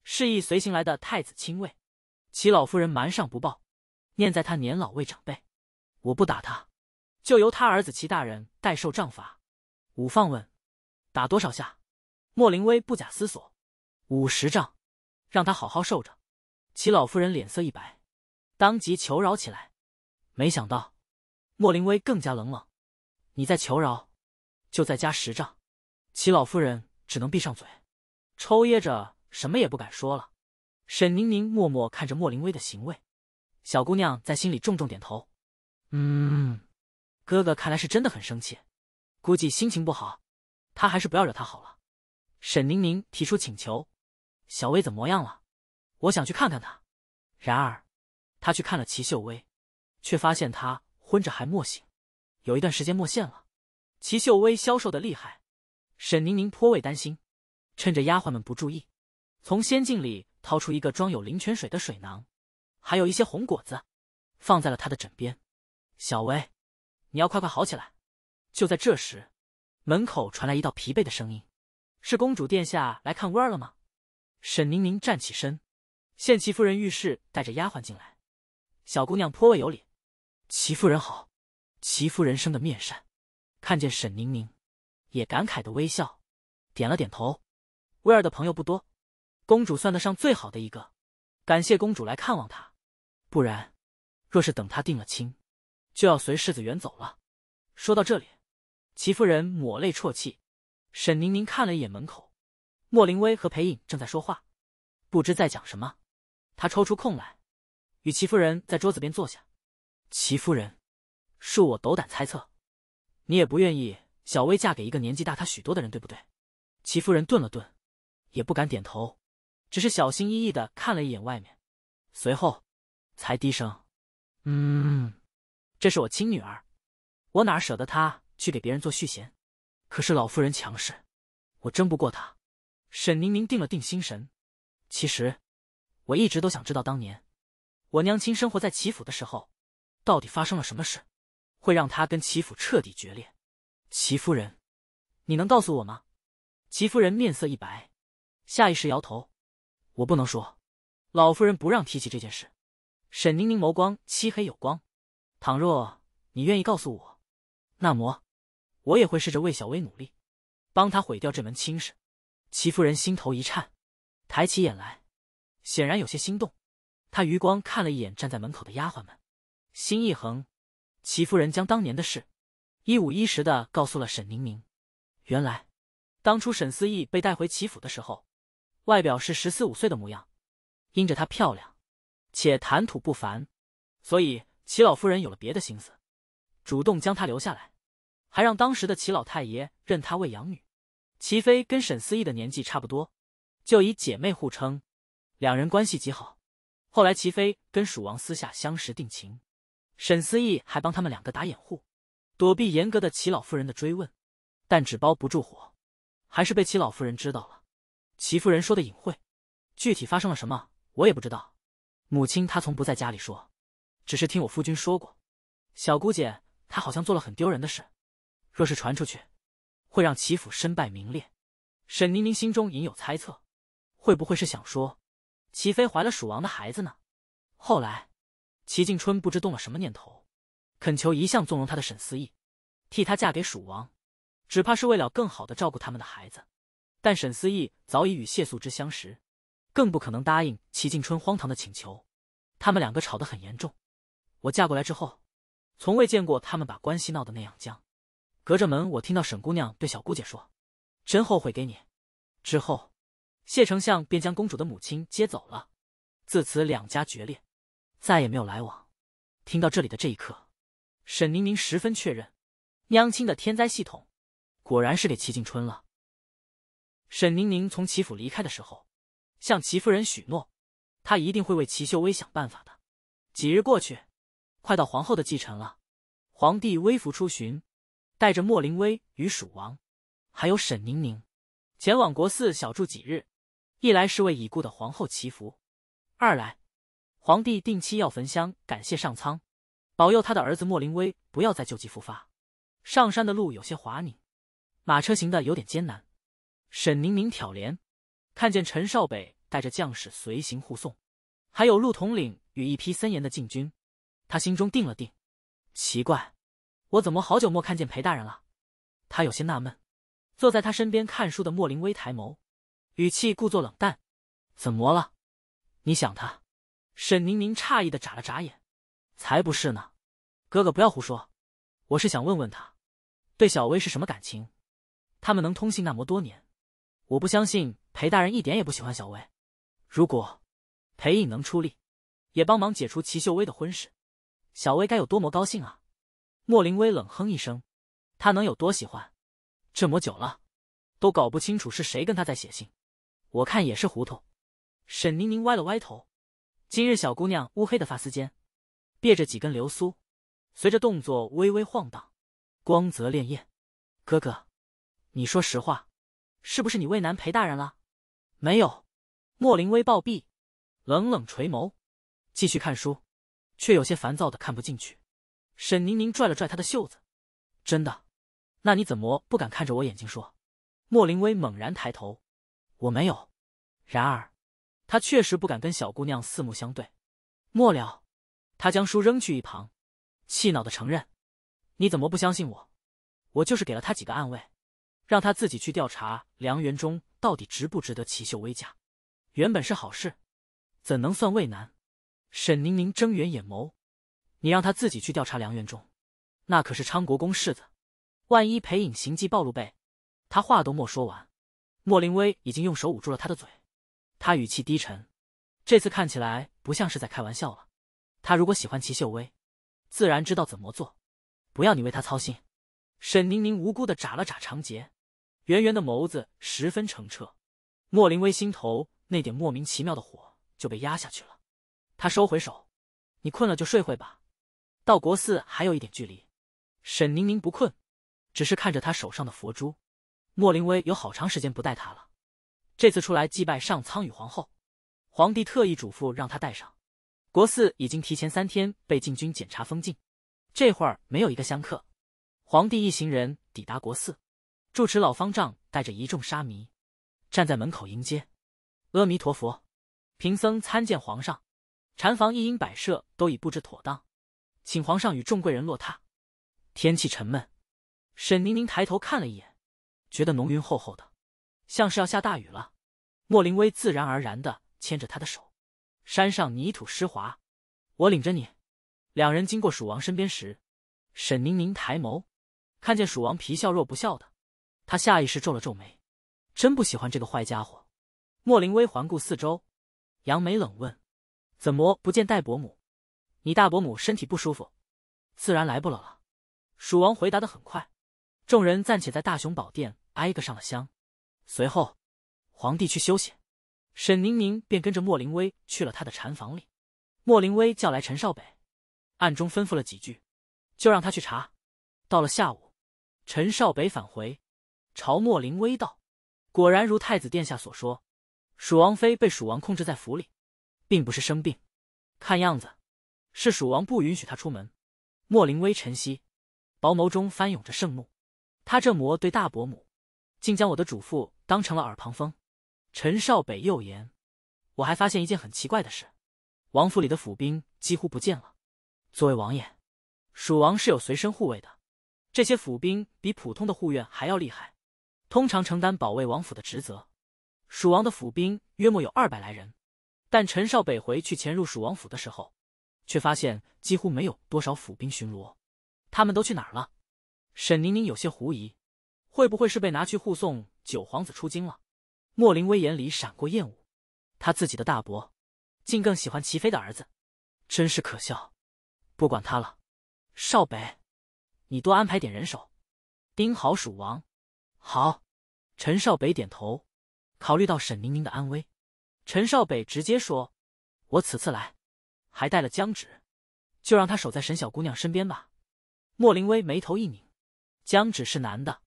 示意随行来的太子亲卫。齐老夫人瞒上不报，念在他年老为长辈，我不打他，就由他儿子齐大人代受杖罚。武放问，打多少下？莫林威不假思索，五十杖。让他好好受着。齐老夫人脸色一白，当即求饶起来。没想到，莫林威更加冷冷：“你再求饶，就再加十丈。”齐老夫人只能闭上嘴，抽噎着，什么也不敢说了。沈宁宁默默看着莫林威的行为，小姑娘在心里重重点头：“嗯，哥哥看来是真的很生气，估计心情不好，她还是不要惹他好了。”沈宁宁提出请求。小薇怎么样了？我想去看看她。然而，他去看了齐秀薇，却发现她昏着还没醒，有一段时间没现了。齐秀薇消瘦的厉害，沈宁宁颇为担心。趁着丫鬟们不注意，从仙境里掏出一个装有灵泉水的水囊，还有一些红果子，放在了他的枕边。小薇，你要快快好起来。就在这时，门口传来一道疲惫的声音：“是公主殿下来看薇儿了吗？”沈宁宁站起身，现齐夫人遇事带着丫鬟进来，小姑娘颇为有礼。齐夫人好，齐夫人生的面善，看见沈宁宁，也感慨的微笑，点了点头。威尔的朋友不多，公主算得上最好的一个，感谢公主来看望她，不然，若是等她定了亲，就要随世子远走了。说到这里，齐夫人抹泪啜泣。沈宁宁看了一眼门口。莫林威和裴影正在说话，不知在讲什么。他抽出空来，与齐夫人在桌子边坐下。齐夫人，恕我斗胆猜测，你也不愿意小薇嫁给一个年纪大她许多的人，对不对？齐夫人顿了顿，也不敢点头，只是小心翼翼的看了一眼外面，随后才低声：“嗯，这是我亲女儿，我哪舍得她去给别人做续弦？可是老夫人强势，我争不过她。”沈宁宁定了定心神，其实我一直都想知道，当年我娘亲生活在齐府的时候，到底发生了什么事，会让她跟齐府彻底决裂？齐夫人，你能告诉我吗？齐夫人面色一白，下意识摇头：“我不能说，老夫人不让提起这件事。”沈宁宁眸光漆黑有光：“倘若你愿意告诉我，那么我也会试着为小薇努力，帮她毁掉这门亲事。”齐夫人心头一颤，抬起眼来，显然有些心动。她余光看了一眼站在门口的丫鬟们，心一横，齐夫人将当年的事一五一十的告诉了沈宁宁。原来，当初沈思义被带回齐府的时候，外表是十四五岁的模样，因着她漂亮且谈吐不凡，所以齐老夫人有了别的心思，主动将她留下来，还让当时的齐老太爷认她为养女。齐飞跟沈思义的年纪差不多，就以姐妹互称，两人关系极好。后来齐飞跟蜀王私下相识定情，沈思义还帮他们两个打掩护，躲避严格的齐老夫人的追问。但纸包不住火，还是被齐老夫人知道了。齐夫人说的隐晦，具体发生了什么我也不知道。母亲她从不在家里说，只是听我夫君说过。小姑姐她好像做了很丢人的事，若是传出去……会让齐府身败名裂，沈宁宁心中隐有猜测，会不会是想说，齐妃怀了蜀王的孩子呢？后来，齐静春不知动了什么念头，恳求一向纵容他的沈思义，替他嫁给蜀王，只怕是为了更好的照顾他们的孩子。但沈思义早已与谢素之相识，更不可能答应齐静春荒唐的请求。他们两个吵得很严重，我嫁过来之后，从未见过他们把关系闹得那样僵。隔着门，我听到沈姑娘对小姑姐说：“真后悔给你。”之后，谢丞相便将公主的母亲接走了，自此两家决裂，再也没有来往。听到这里的这一刻，沈宁宁十分确认，娘亲的天灾系统果然是给齐静春了。沈宁宁从齐府离开的时候，向齐夫人许诺，她一定会为齐秀薇想办法的。几日过去，快到皇后的忌辰了，皇帝微服出巡。带着莫林威与蜀王，还有沈宁宁，前往国寺小住几日。一来是为已故的皇后祈福，二来皇帝定期要焚香感谢上苍，保佑他的儿子莫林威不要再旧疾复发。上山的路有些滑泞，马车行的有点艰难。沈宁宁挑帘，看见陈少北带着将士随行护送，还有陆统领与一批森严的禁军，他心中定了定。奇怪。我怎么好久没看见裴大人了？他有些纳闷。坐在他身边看书的莫林微抬眸，语气故作冷淡：“怎么了？你想他？”沈宁宁诧异的眨了眨眼：“才不是呢，哥哥不要胡说。我是想问问他，对小薇是什么感情？他们能通信那么多年，我不相信裴大人一点也不喜欢小薇。如果裴引能出力，也帮忙解除齐秀薇的婚事，小薇该有多么高兴啊！”莫林威冷哼一声，他能有多喜欢？这么久了，都搞不清楚是谁跟他在写信。我看也是糊涂。沈宁宁歪了歪头，今日小姑娘乌黑的发丝间别着几根流苏，随着动作微微晃荡，光泽潋滟。哥哥，你说实话，是不是你为难裴大人了？没有。莫林威暴毙，冷冷垂眸，继续看书，却有些烦躁的看不进去。沈宁宁拽了拽他的袖子，真的？那你怎么不敢看着我眼睛说？莫林威猛然抬头，我没有。然而，他确实不敢跟小姑娘四目相对。末了，他将书扔去一旁，气恼地承认：你怎么不相信我？我就是给了他几个暗卫，让他自己去调查梁元忠到底值不值得齐秀威嫁。原本是好事，怎能算畏难？沈宁宁睁圆眼眸。你让他自己去调查梁元忠，那可是昌国公世子，万一裴隐行迹暴露被，他话都没说完，莫林威已经用手捂住了他的嘴。他语气低沉，这次看起来不像是在开玩笑了。他如果喜欢齐秀威，自然知道怎么做，不要你为他操心。沈宁宁无辜的眨了眨长睫，圆圆的眸子十分澄澈。莫林威心头那点莫名其妙的火就被压下去了。他收回手，你困了就睡会吧。到国寺还有一点距离，沈宁宁不困，只是看着他手上的佛珠。莫林威有好长时间不带他了，这次出来祭拜上苍与皇后，皇帝特意嘱咐让他带上。国寺已经提前三天被禁军检查封禁，这会儿没有一个香客。皇帝一行人抵达国寺，住持老方丈带着一众沙弥站在门口迎接。阿弥陀佛，贫僧参见皇上。禅房一应摆设都已布置妥当。请皇上与众贵人落榻。天气沉闷，沈宁宁抬头看了一眼，觉得浓云厚厚的，像是要下大雨了。莫林威自然而然的牵着她的手。山上泥土湿滑，我领着你。两人经过蜀王身边时，沈宁宁抬眸，看见蜀王皮笑肉不笑的，他下意识皱了皱眉，真不喜欢这个坏家伙。莫林威环顾四周，扬眉冷问：“怎么不见戴伯母？”你大伯母身体不舒服，自然来不了了。蜀王回答的很快，众人暂且在大雄宝殿挨个上了香，随后皇帝去休息，沈宁宁便跟着莫林威去了他的禅房里。莫林威叫来陈少北，暗中吩咐了几句，就让他去查。到了下午，陈少北返回，朝莫林威道：“果然如太子殿下所说，蜀王妃被蜀王控制在府里，并不是生病，看样子。”是蜀王不允许他出门。莫林微沉息，薄眸中翻涌着盛怒。他这魔对大伯母，竟将我的主妇当成了耳旁风。陈少北又言：“我还发现一件很奇怪的事，王府里的府兵几乎不见了。作为王爷，蜀王是有随身护卫的，这些府兵比普通的护院还要厉害，通常承担保卫王府的职责。蜀王的府兵约莫有二百来人，但陈少北回去潜入蜀王府的时候。”却发现几乎没有多少府兵巡逻，他们都去哪儿了？沈宁宁有些狐疑，会不会是被拿去护送九皇子出京了？莫林威眼里闪过厌恶，他自己的大伯，竟更喜欢齐妃的儿子，真是可笑。不管他了，少北，你多安排点人手，盯好蜀王。好，陈少北点头。考虑到沈宁宁的安危，陈少北直接说：“我此次来。”还带了江止，就让他守在沈小姑娘身边吧。莫林威眉头一拧，江止是男的，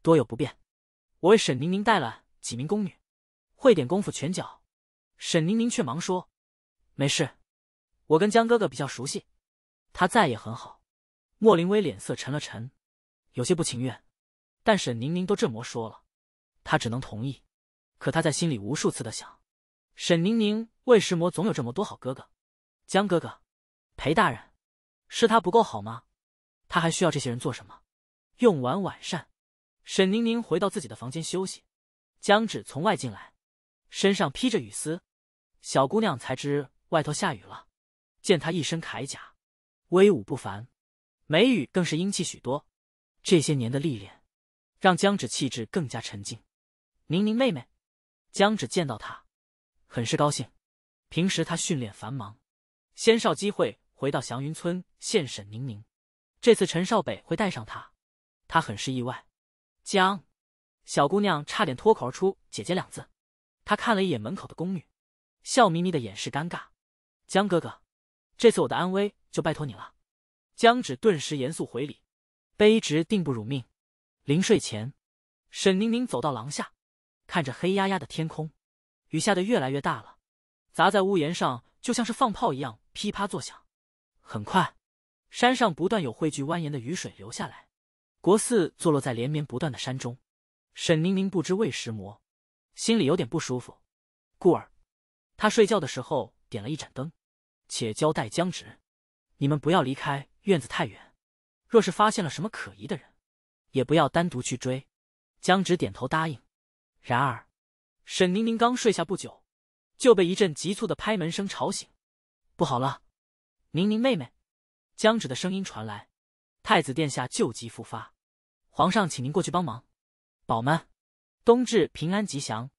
多有不便。我为沈宁宁带了几名宫女，会点功夫拳脚。沈宁宁却忙说：“没事，我跟江哥哥比较熟悉，他在也很好。”莫林威脸色沉了沉，有些不情愿，但沈宁宁都这么说了，他只能同意。可他在心里无数次的想，沈宁宁为什么总有这么多好哥哥？江哥哥，裴大人，是他不够好吗？他还需要这些人做什么？用完晚膳，沈宁宁回到自己的房间休息。江止从外进来，身上披着雨丝，小姑娘才知外头下雨了。见她一身铠甲，威武不凡，眉宇更是英气许多。这些年的历练，让江止气质更加沉静。宁宁妹妹，江止见到她，很是高兴。平时她训练繁忙。先少机会回到祥云村，见沈宁宁。这次陈少北会带上他，他很是意外。江，小姑娘差点脱口而出“姐姐”两字。她看了一眼门口的宫女，笑眯眯的掩饰尴尬。江哥哥，这次我的安危就拜托你了。江止顿时严肃回礼：“卑职定不辱命。”临睡前，沈宁宁走到廊下，看着黑压压的天空，雨下的越来越大了，砸在屋檐上。就像是放炮一样噼啪作响，很快，山上不断有汇聚蜿蜒的雨水流下来。国寺坐落在连绵不断的山中，沈宁宁不知为什么心里有点不舒服，故而，他睡觉的时候点了一盏灯，且交代江直，你们不要离开院子太远，若是发现了什么可疑的人，也不要单独去追。江直点头答应。然而，沈宁宁刚睡下不久。就被一阵急促的拍门声吵醒，不好了，宁宁妹妹，江止的声音传来，太子殿下旧疾复发，皇上请您过去帮忙，宝们，冬至平安吉祥。